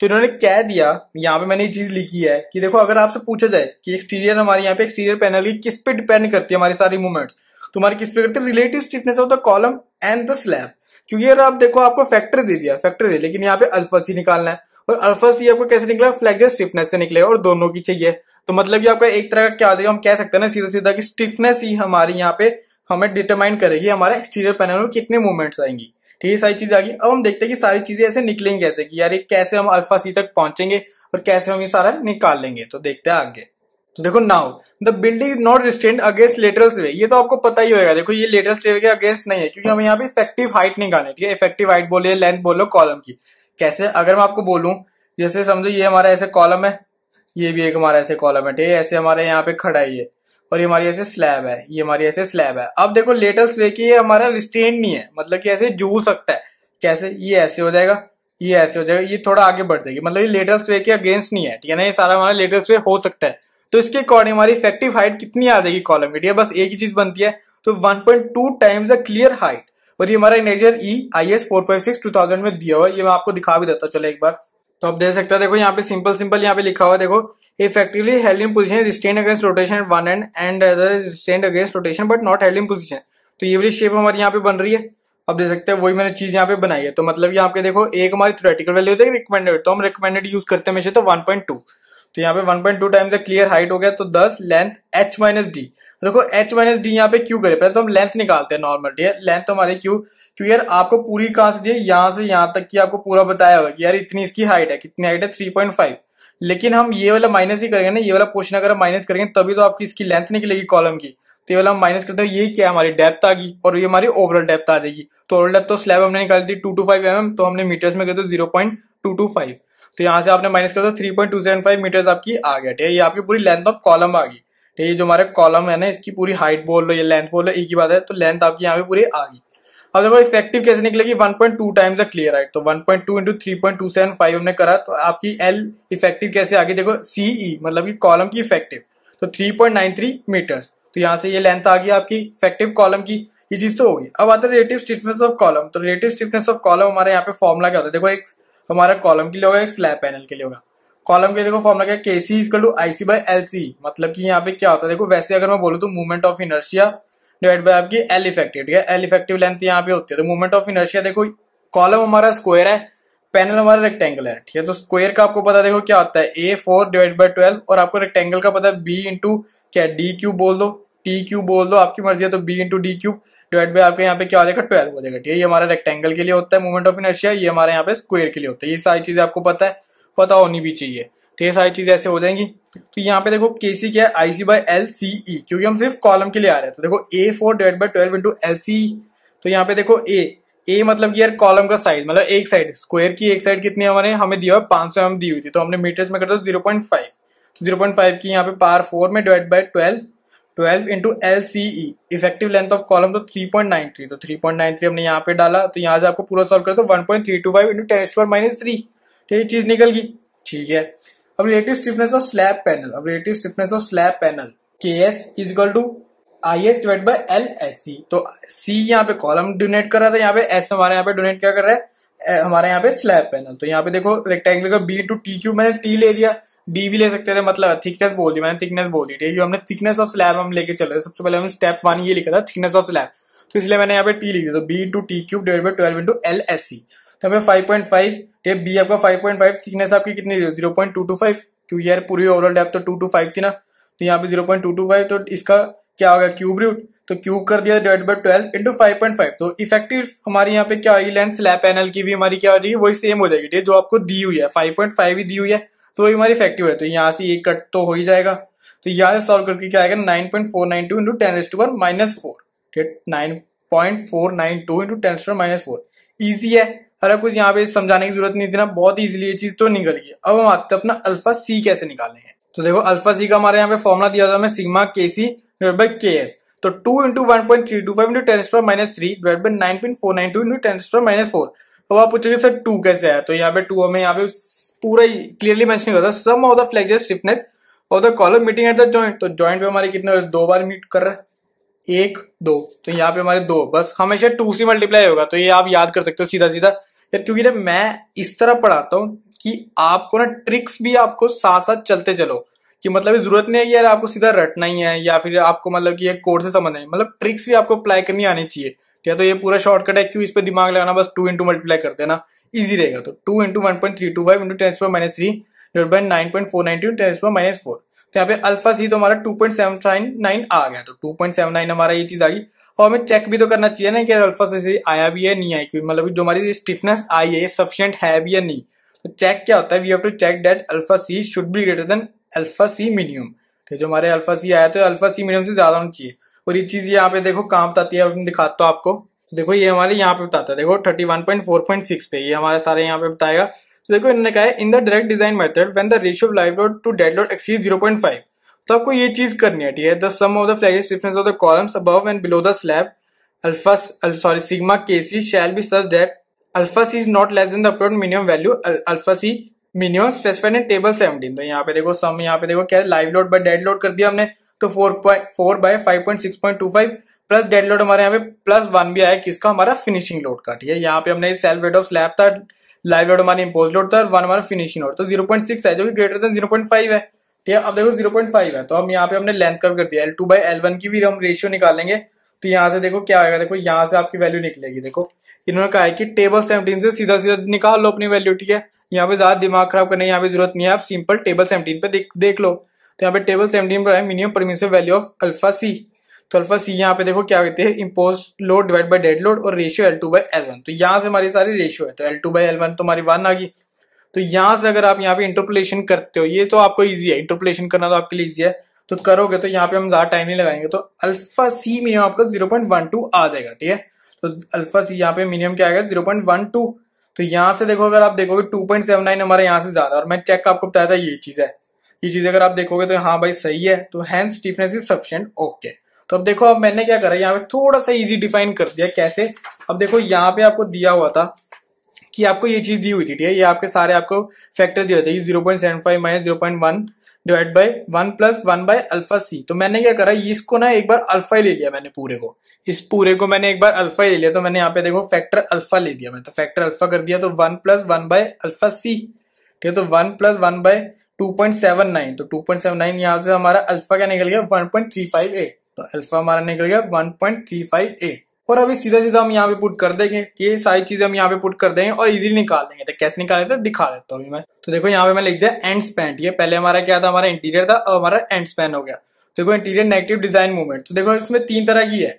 तो इन्होंने कह दिया यहाँ पे मैंने ये चीज लिखी है कि देखो अगर आपसे पूछा जाए कि एक्सटीरियर हमारे यहाँ पे एक्सटीरियर पैनल की किस पे डिपेंड करती है हमारी सारी मूवमेंट्स तुम्हारी तो किस पे करती है relative stiffness of the column and the slab क्योंकि अगर आप देखो आपको फैक्टर दे दिया फैक्टर दे लेकिन यहाँ पे अल्फा सी निकालना है और अल्फा सी आपको कैसे निकला फ्लेक्चर स्टिफनेस से निकलेगा और दोनों की चाहिए तो मतलब ये आपका एक तरह का क्या हो जाएगा हम कह सकते हैं ना सीधा सीधा कि स्टिफनेस ही हमारे यहाँ पे हमें डिटरमाइन करेगी हमारे एक्सटीरियर पैनल में कितने मूवमेंट्स आएंगी ठीक है सारी चीजें आ गई अब हम देखते हैं कि सारी चीजें ऐसे निकलेंगे कैसे कि यार कैसे हम अल्फा सी तक पहुंचेंगे और कैसे हम ये सारा निकाल लेंगे तो देखते हैं आगे तो देखो now the building is not restrained against lateral way ये तो आपको पता ही होगा देखो ये लेटरल वे के अगेंस्ट नहीं है क्योंकि हमें यहाँ पे इफेक्टिव हाइट निकालनी ठीक है इफेक्टिव हाइट बोलो लेंथ बोलो कॉलम की कैसे अगर मैं आपको बोलूं जैसे समझो ये हमारा ऐसे कॉलम है ये भी एक हमारा ऐसे कॉलम है ठीक है ऐसे हमारे यहाँ पे खड़ा ही है और ये हमारी ऐसे स्लैब है ये हमारी ऐसे स्लैब है अब देखो लेटल्स लेके ये हमारा रिस्टेन नहीं है मतलब कि ऐसे झूल सकता है कैसे ये ऐसे हो जाएगा ये ऐसे हो जाएगा ये थोड़ा आगे बढ़ जाएगी मतलब ये लेटल्स वे के अगेंस्ट नहीं है ठीक है ना ये सारा हमारा लेटल्स वे हो सकता है तो इसके अकॉर्डिंग हमारी इफेक्टिव हाइट कितनी आ जाएगी कॉलम की ठीक है बस एक ही चीज बनती है तो 1.2 टाइम्स अ क्लियर हाइट और ये हमारा इनेजर E I S four five six two thousand में दिया हुआ है ये मैं आपको दिखा भी देता हूँ चलो एक बार तो आप देख सकते हो देखो यहाँ पे सिंपल सिंपल यहाँ पे लिखा हुआ देखो effectively held in position restrained against rotation at one end and other is restrained against rotation but not held in position तो ये वाली शेप हमारी यहाँ पे बन रही है अब देख सकते हैं वही मैंने चीज यहाँ पे बनाई है तो मतलब यहाँ पे देखो एक हमारी थ्रेटिकल वैल्यू होती है रिकमेंडेड तो हम रिकमेंडेड यूज करते हैं तो 1.2 तो यहाँ पे 1.2 टाइम्स द क्लियर हाइट हो गया तो 10 लेंथ h माइनस डी देखो h माइनस डी यहाँ पे क्यू करे पहले तो हम लेंथ निकालते हैं नॉर्मल ठीक है लेंथ तो हमारे क्यू क्योंकि यार आपको पूरी कहां से दी यहां से यहां तक की आपको पूरा बताया होगा कि यार इतनी इसकी हाइट है कितनी हाइट है थ्री पॉइंट फाइव लेकिन हम ये वाला माइनस ही करेंगे ना ये वाला पोर्शन अगर हम माइनस करेंगे तभी तो आपकी इसकी लेंथ निकलेगी कॉलम की तो ये वाला हम माइनस करते हैं ये क्या हमारी डेप्थ आ गई और ये हमारी ओवरऑल डेप्थ आ जाएगी तो ओवरऑल डेप्थ तो स्लैब हमने निकाली थी टू टू फाइव एम तो हमने मीटर्स में कर दो zero point two two five तो यहाँ से आपने माइनस कर दो three point two seven five metres आपकी आ गया ठीक है ये आपकी पूरी लेंथ ऑफ कॉलम आ गई ठीक है ये जो हमारे कॉलम है ना इसकी पूरी हाइट बोल लो ये लेंथ बोल लो एक ही बात है तो लेंथ आपकी यहाँ पे पूरी आ गई अब देखो इफेक्टिव कैसे निकलेगी 1.2 point two times the clear height तो 1.2 point two into three point two seven five हमने करा तो आपकी एल इफेक्टिव कैसे आ गई देखो सीई e, मतलब की कॉलम की इफेक्टिव तो three point nine three metres तो यहाँ से ये लेंथ आ गई आपकी इफेक्टिव कॉलम की ये चीज तो होगी अब आता है रिलेटिव स्टिफनेस ऑफ कॉलम तो रिलेटिव स्टिफनेस ऑफ कॉलम हमारे यहाँ पे फॉर्मुला क्या होता है देखो एक हमारा कॉलम के लिए होगा एक स्लैब पैनल के लिए होगा कॉलम के देखो फॉर्मुला क्या K C equal to IC by L C मतलब कि यहाँ पे क्या होता है देखो वैसे अगर मैं बोलूँ तो movement of inertia divide by आपकी एल इफेक्टिव ठीक है एल इफेक्टिव लेंथ यहाँ पे होती है तो मूवमेंट ऑफ इनर्शिया देखो कॉलम हमारा स्क्वायर है पैनल हमारा रेक्टेंगल है ठीक है तो स्क्वायर का आपको पता देखो क्या होता है A four divide by twelve और आपको रेक्टेंगल का पता है बी इंटू क्या डी क्यूब बोल दो टी क्यूब बोल दो आपकी मर्जी है तो B into D cube divide by आपके यहाँ पे क्या हो जाएगा ट्वेल्व हो जाएगा ठीक है ये हमारा रेक्टेंगल के लिए होता है मूवमेंट ऑफ इनर्शिया ये हमारे यहाँ पे स्क्वेयर के लिए होता है ये सारी चीजें आपको पता है पता होनी भी चाहिए ढेर तो सारी चीजें ऐसे हो जाएंगी तो यहाँ पे देखो के सी क्या है आईसी बाई एल क्योंकि हम सिर्फ कॉलम के लिए आ रहे हैं तो देखो A four divide by twelve into L C तो यहाँ पे देखो ए ए मतलब कि यार कॉलम का साइज मतलब एक साइड स्क्वायर की एक साइड कितनी हमारे हमें दिया हुआ पांच सौ एम दी हुई थी तो हमने मीटर्स में कर दिया जीरो पॉइंट फाइव तो जीरो पॉइंट फाइव की यहाँ पे पार फोर में divide by twelve twelve into L C effective length of column तो थ्री पॉइंट नाइन थ्री तो थ्री पॉइंट नाइन थ्री हमने यहाँ पे डाला तो यहाँ से आपको पूरा सॉल्व कर दो one point three two five into ten store minus three तो ये चीज निकल गई ठीक है अब relative stiffness of slab panel अब relative stiffness of slab panel K S is equal to I S divide by L S C तो सी यहाँ पे कॉलम डोनेट कर रहा था यहाँ पे एस हमारे यहाँ पे डोनेट क्या कर रहा है हमारे यहाँ पे स्लैब पैनल तो यहाँ पे देखो रेक्टेंगल का बी टू टी क्यू मैंने टी ले लिया डी भी ले सकते थे मतलब थिकनेस बोल दी मैंने थिकनेस बोल दी ठीक है हमने थिकनेस ऑफ स्लैब हम लेके चले सबसे पहले हमने स्टेप वन ये लिखा था थिकनेस ऑफ स्लैब तो इसलिए मैंने यहाँ पे टी लिखी तो B into T cube divide by twelve into L S C तो हमें 5.5 टेप बी आपका 5.5 थिकनेस आपकी कितनी zero point two two five क्योंकि यार पूरी ओवरऑल डेप तो टू टू फाइव थी ना तो यहाँ पे zero point two two five तो इसका क्या होगा क्यूब रूट तो क्यूब कर दिया divide by twelve into five point five तो इफेक्टिव हमारी यहाँ पे क्या होगी लेंथ स्लैब पैनल की भी हमारी क्या हो जाएगी वही सेम हो जाएगी ठीक है जो आपको दी हुई है फाइव पॉइंट फाइव ही दी हुई है तो वही हमारी इफेक्टिव है तो यहाँ से एक कट तो हो ही जाएगा तो यहाँ से सॉल्व करके क्या आएगा nine point four nine two into ten S two power minus four ठीक है nine point four nine two into ten S two minus four easy है सारा कुछ यहाँ पे समझाने की जरूरत नहीं थी ना बहुत ईजिली ये चीज तो निकल गई अब हम आते हैं अपना अल्फा सी कैसे हैं तो देखो अल्फा सी का हमारे यहाँ पे फॉर्मुला दिया था sigma K C divide by K S तो two into one point three two five into ten store minus three divide by nine point four nine two into ten store minus four अब आप पूछोगे sir to कैसे आया तो यहाँ पे to हमें यहाँ पे पूरा क्लियरली मेंशन करता है sum of the flexure stiffness of the column meeting at the joint तो जॉइंट पे हमारे कितने दो बार मीट कर रहा है एक दो तो यहाँ पे हमारे दो बस हमेशा टू से मल्टीप्लाई होगा तो ये आप याद कर सकते हो सीधा सीधा यार क्योंकि ना मैं इस तरह पढ़ाता हूँ कि आपको ना ट्रिक्स भी आपको साथ साथ चलते चलो कि मतलब जरूरत नहीं है कि यार आपको सीधा रटना ही है या फिर आपको मतलब कि कोर्स से समझना है मतलब ट्रिक्स भी आपको अप्लाई करनी आनी चाहिए ठीक है तो ये पूरा शॉर्टकट है क्यों इस पर दिमाग लगाना बस टू इंटू मल्टीप्लाई कर देना ईजी रहेगा तो two into one point three two five into ten power minus three divide by nine point four nine two ten power minus four तो यहाँ पे अल्फा सी तो हमारा two point seven nine nine आ गया तो टू पॉइंट सेवन नाइन हमारा ये चीज आ गई और हमें चेक भी तो करना चाहिए ना कि अल्फा से आया भी है नहीं आया क्योंकि मतलब जो हमारी स्टिफनेस आई है सफिशियंट है भी या नहीं तो चेक क्या होता है we have to check that alpha C should be greater than alpha C minimum तो जो हमारे अल्फा सी आया तो अल्फा सी मिनिमम से ज्यादा होना चाहिए और ये चीज यहाँ पे देखो काम बताती है दिखाता हूँ आपको तो देखो ये हमारे यहाँ पे बताता है देखो thirty one point four point six पे ये हमारे सारे यहाँ पे बताएगा तो देखो इन्होंने कहा in the direct design method when the ratio of live load to dead load exceed zero point five तो आपको ये चीज करनी है ठीक है the sum of the flexural difference of the columns above and below the slab alpha sorry sigma K C shall be such that alpha C is not less than the upload minimum value alpha C minimum specified in table seventeen तो यहाँ पे देखो sum यहाँ पे देखो क्या live load by dead load कर दिया हमने तो four point four by five point six point two five plus dead load हमारे यहाँ पे प्लस वन भी आया किसका हमारा फिनिशिंग लोड का ठीक है यहाँ पे हमने सेल्फ वेट ऑफ स्लैब था लाइव लोड हमारे इम्पोज लोड था वन हमारा फिनिशिंग लोड तो जीरो पॉइंट सिक्स है जो कि greater than zero point five है ठीक है अब देखो जीरो पॉइंट फाइव है तो हम यहाँ पे हमने लेंथ कर दिया L two by L one की भी हम रेशियो निकालेंगे तो यहाँ से देखो क्या आएगा देखो यहाँ से आपकी वैल्यू निकलेगी देखो इन्होंने कहा है कि टेबल सेवनटीन से सीधा सीधा निकाल लो अपनी वैल्यू ठीक है यहाँ पे ज्यादा दिमाग खराब करने यहाँ पे जरूरत नहीं है आप सिंपल टेबल सेवनटीन पे देख, देख लो तो यहाँ पे टेबल सेवनटीन पर है minimum permission value of alpha C तो अल्फा सी यहाँ पे देखो क्या कहते हैं impose load divide by dead load और ratio L two by L one तो यहाँ से हमारी सारी रेशियो है तो L two by L one तो हमारी वन आ गई तो यहां से अगर आप यहाँ पे इंटरपोलेशन करते हो ये तो आपको ईजी है इंटरपोलेशन करना तो आपके लिए ईजी है तो करोगे तो यहाँ पे हम ज्यादा टाइम नहीं लगाएंगे तो अल्फा सी मिनिमम आपका जीरो पॉइंट वन टू आ जाएगा ठीक है तो अल्फा सी यहाँ पे मिनिमम क्या आएगा जीरो पॉइंट वन टू तो यहाँ से देखो अगर आप देखोगे टू पॉइंट सेवन नाइन हमारे यहाँ से ज्यादा और मैं चेक आपको बताया था ये चीज है ये चीज अगर आप देखोगे तो हाँ भाई सही है तो hence stiffness is sufficient okay तो अब देखो अब मैंने क्या करा यहाँ पे थोड़ा सा इजी डिफाइन कर दिया कैसे अब देखो यहाँ पे आपको दिया हुआ था कि आपको ये चीज दी हुई थी ठीक है ये आपके सारे आपको फैक्टर दिए थे zero point seven five minus zero point one divide by one plus one by alpha C तो मैंने क्या करा इसको ना एक बार अल्फा ही ले लिया मैंने पूरे को इस पूरे को मैंने एक बार अल्फा ही ले लिया तो मैंने यहाँ पे देखो फैक्टर अल्फा ले दिया मैं तो फैक्टर अल्फा कर दिया तो one plus one by alpha C ठीक है तो one plus one by two point seven nine तो टू पॉइंट सेवन नाइन यहाँ से हमारा अल्फा क्या निकल गया one point three five eight तो अल्फा हमारा निकल गया one point three five eight और अभी सीधा सीधा हम यहाँ पे पुट कर देंगे ये सारी चीजें हम यहाँ पे पुट कर देंगे और इजीली निकाल देंगे तो कैसे निकाल देते दिखा देता हूँ मैं तो देखो यहाँ पे मैं लिख दिया एंड स्पैन ये पहले हमारा क्या था हमारा इंटीरियर था और हमारा एंड स्पैन हो गया तो देखो इंटीरियर नेगेटिव डिजाइन मूवमेंट तो देखो इसमें तीन तरह की है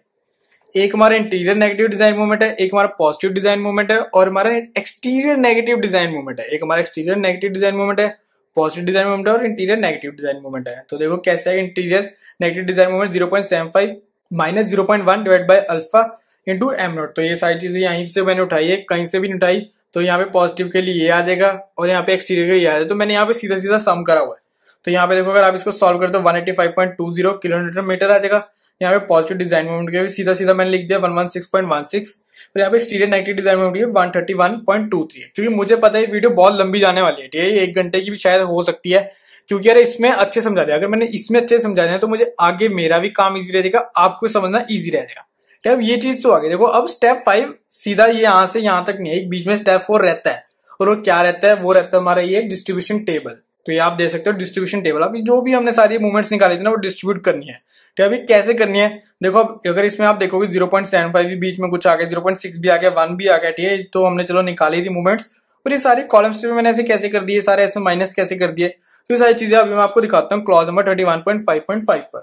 एक हमारा इंटीरियर नेगेटिव डिजाइन मूवमेंट है एक हमारा पॉजिटिव डिजाइन मूवमेंट है और हमारा एक्सटीरियर नेगेटिव डिजाइन मूवमेंट है एक हमारा एक्सटीरियर नेगेटिव डिजाइन मूवमेंट है पॉजिटिव डिजाइन मूवमेंट है और इंटीरियर नेगेटिव डिजाइन मूवमेंट है तो देखो कैसे है interior negative design movement zero point seven five minus zero point one divide by alpha into M note तो ये सारी चीजें यहीं से मैंने उठाई है कहीं से भी नहीं उठाई तो यहाँ पे पॉजिटिव के लिए ये आ जाएगा और यहाँ पे एक्सटीरियर के लिए आ जाएगा तो मैंने यहाँ पे सीधा सीधा सम करा हुआ है तो यहाँ पे देखो अगर आप इसको सॉल्व करते दो one eighty five point two zero kilometre metre आ जाएगा यहाँ पे पॉजिटिव डिजाइन मोमेंट के भी सीधा सीधा मैंने लिख दिया one one six point one six और यहाँ पे exterior negative design moment one thirty one point two three क्योंकि मुझे पता है वीडियो बहुत लंबी जाने वाली है ठीक है एक घंटे की भी शायद हो सकती है क्योंकि यार इसमें अच्छे समझा दिया अगर मैंने इसमें अच्छे समझा दिया तो मुझे आगे मेरा भी काम ईजी रहेगा आपको समझना ईजी रह जाएगा ठीक है ये चीज तो आगे देखो अब स्टेप फाइव सीधा ये यहां से यहां तक नहीं है एक बीच में स्टेप फोर रहता है और वो क्या रहता है वो रहता है हमारा ये डिस्ट्रीब्यूशन टेबल तो ये आप देख सकते हो डिस्ट्रीब्यूशन टेबल अभी जो भी हमने सारी मूवमेंट्स निकाली थी ना वो डिस्ट्रीब्यूट करनी है ठीक है अभी कैसे करनी है देखो अब अगर इसमें आप देखोगे जीरो पॉइंट सेवन फाइव भी बीच में कुछ आ गया जीरो पॉइंट सिक्स भी आ गया वन भी आ गया ठीक है तो हमने चलो निकाली थी मूवमेंट्स और ये सारे कॉलम्स में मैंने ऐसे कैसे कर दिए सारे ऐसे माइनस कैसे कर दिए तो सारी चीजें अभी मैं आपको दिखाता हूँ clause number thirty one point five point five पर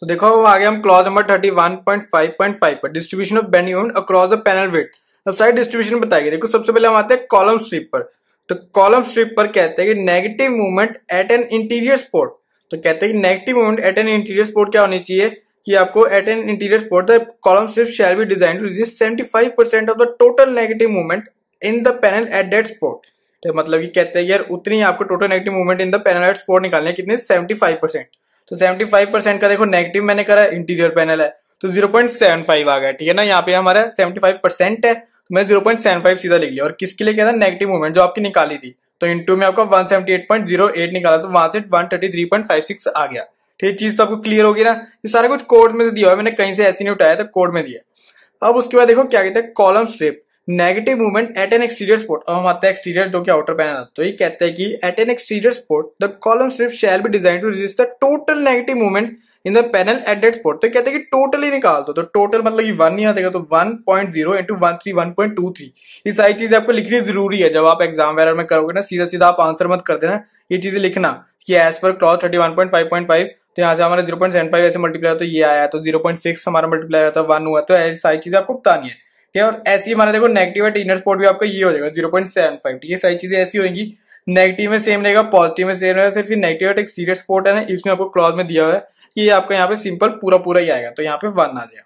तो देखो वो आगे हम clause number thirty one point five point five पर distribution of bend unit across the panel weight अब सारी डिस्ट्रीब्यूशन बताएगी देखो सबसे पहले हम आते हैं कॉलम स्ट्रिप पर तो कॉलम स्ट्रिप पर कहते हैं कि negative movement at an interior support तो कहते हैं कि negative movement at an interior support क्या होनी चाहिए कि आपको at an interior support the column strip shall be design to resist seventy five percent of the total negative movement in the panel at that support तो मतलब ये कहते हैं यार उतनी आपको टोटल negative movement in the panel at support निकालने कितनी सेवेंटी फाइव परसेंट तो सेवेंटी फाइव परसेंट का देखो नेगेटिव मैंने करा इंटीरियर पैनल है तो जीरो पॉइंट सेवन फाइव आ गया ठीक है ना यहाँ पे हमारा सेवेंटी फाइव परसेंट है तो मैं जीरो पॉइंट सेवन फाइव सीधा लिख लिया और किसके लिए कहना नेगेटिव मूवमेंट जो आपकी निकाली थी तो इंटू में आपका one seventy eight point zero eight निकाला तो वहां से one thirty three point five six आ गया ठीक तो चीज तो आपको क्लियर होगी ना ये सारा कुछ कोड में से दिया हुआ है मैंने कहीं से ऐसे नहीं उठाया था तो कोड में दिया अब उसके बाद देखो क्या कहते हैं column strip negative movement at an exterior support अब हम आते हैं एक्सटीरियर जो कि आउटर पैनल तो ये कहते हैं कि at an exterior support the column strip shall be design to resist the total negative movement in the panel at that support तो कहते हैं कि टोटली निकाल दो तो टोटल मतलब कि वन नहीं आतेगा तो one point zero into one three one point two three ये सारी चीजें आपको लिखनी जरूरी है जब आप एग्जाम वगैरह में करोगे ना सीधा सीधा आप आंसर मत कर देना ये चीजें लिखना कि एज पर clause thirty one point five point five तो यहाँ से हमारा जीरो पॉइंट सेवन फाइव ऐसे मल्टीप्लाई तो ये आया तो जीरो पॉइंट सिक्स हमारा मल्टीप्लाई होता है वन हुआ तो ऐसी सारी चीजें आपको बतानी है ठीक है और ऐसी हमारा देखो नेगेटिव है इनर स्पोर्ट भी आपका ये हो जाएगा जीरो पॉइंट सेवन फाइव ठीक है सारी चीजें ऐसी होंगी नेगेटिव में सेम रहेगा पॉजिटिव में सेम रहेगा सिर्फ नेगेटिव एट सीरियस स्पोर्ट है ना इसमें आपको क्लॉज में दिया हुआ है कि ये आपका यहाँ पे सिंपल पूरा पूरा ही आएगा तो यहाँ पे वन आ जाएगा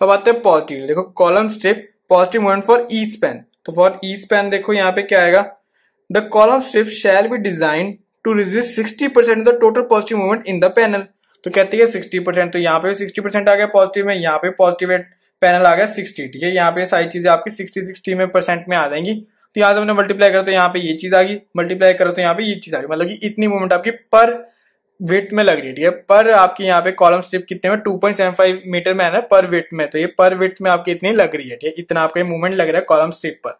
तो आते हैं पॉजिटिव देखो column strip positive moment for E span तो फॉर ई स्पेन देखो यहाँ पे क्या आएगा the column strip shall be design to resist sixty percent the total positive movement in the panel तो कहती है सिक्सटी परसेंट तो यहाँ पे सिक्सटी परसेंट आ गया पॉजिटिव में यहाँ पे पॉजिटिव है पैनल आ गया सिक्सटी ठीक है यहाँ पे सारी चीजें आपकी सिक्सटी सिक्सटी में परसेंट में आ जाएंगी तो यहाँ से हमने मल्टीप्लाई करो तो यहाँ पे ये चीज आ गई मल्टीप्लाई करो तो यहाँ पे ये चीज आ गई मतलब कि इतनी मूवमेंट आपकी पर वेट में लग रही है ठीक है पर आपकी यहाँ पे कॉलम स्ट्रिप कितने में 2.75 मीटर में है ना पर वेट में तो ये पर वेट में आपकी इतनी लग रही है ठीक है इतना आपका ये मूवमेंट लग रहा है कॉलम स्ट्रिप पर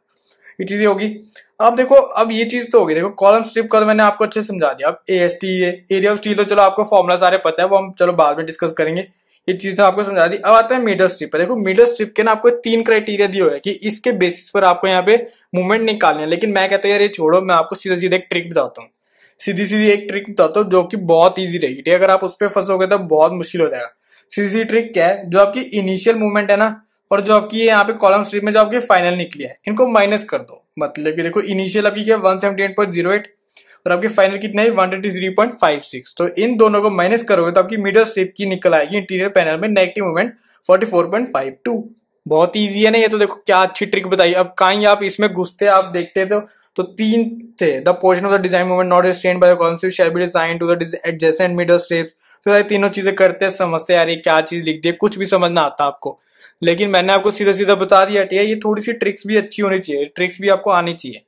ये चीज होगी अब देखो अब ये चीज तो होगी देखो कॉलम स्ट्रिप का तो मैंने आपको अच्छे समझा दिया अब A S T area of steel तो चलो आपको फॉर्मुला सारे पता है वो हम चलो बाद में डिस्कस करेंगे ये चीज तो आपको समझा दी अब आता है मिडल स्ट्रिप पर देखो मिडल स्ट्रिप के ना आपको तीन क्राइटेरिया दिए हुए कि इसके बेसिस पर आपको यहाँ पे मूवमेंट निकालने हैं लेकिन मैं कहता हूँ यार ये छोड़ो मैं आपको सीधा सीधा एक ट्रिक बताता हूँ सीधी सीधी एक ट्रिक बताता हूँ जो कि बहुत ईजी रहेगी ठीक अगर आप उस पर फंसोगे तो बहुत मुश्किल हो जाएगा सीधी सीधी ट्रिक क्या है जो आपकी इनिशियल मूवमेंट है ना और जो आपकी यहाँ पे कॉलम स्ट्रिप में जो आपकी फाइनल निकली है इनको माइनस कर दो मतलब कि देखो इनिशियल आपकी क्या one seventy eight point zero eight और आपके फाइनल कितना है one twenty three point five six तो इन दोनों को माइनस करोगे तो आपकी मीटर स्ट्रिप की निकल आएगी इंटीरियर पैनल में negative movement forty four point five two बहुत ईजी है ना ये तो देखो क्या अच्छी ट्रिक बताई अब कहीं आप इसमें घुसते आप देखते तो तो तीन थे the portion of the design movement not restrain by concept shall be design to the adjacent middle steps तो ये तीनों चीजें करते हैं समझते यार ये क्या चीज लिख दी कुछ भी समझ ना आता आपको लेकिन मैंने आपको सीधा सीधा बता दिया ये थोड़ी सी ट्रिक्स भी अच्छी होनी चाहिए ट्रिक्स भी आपको आनी चाहिए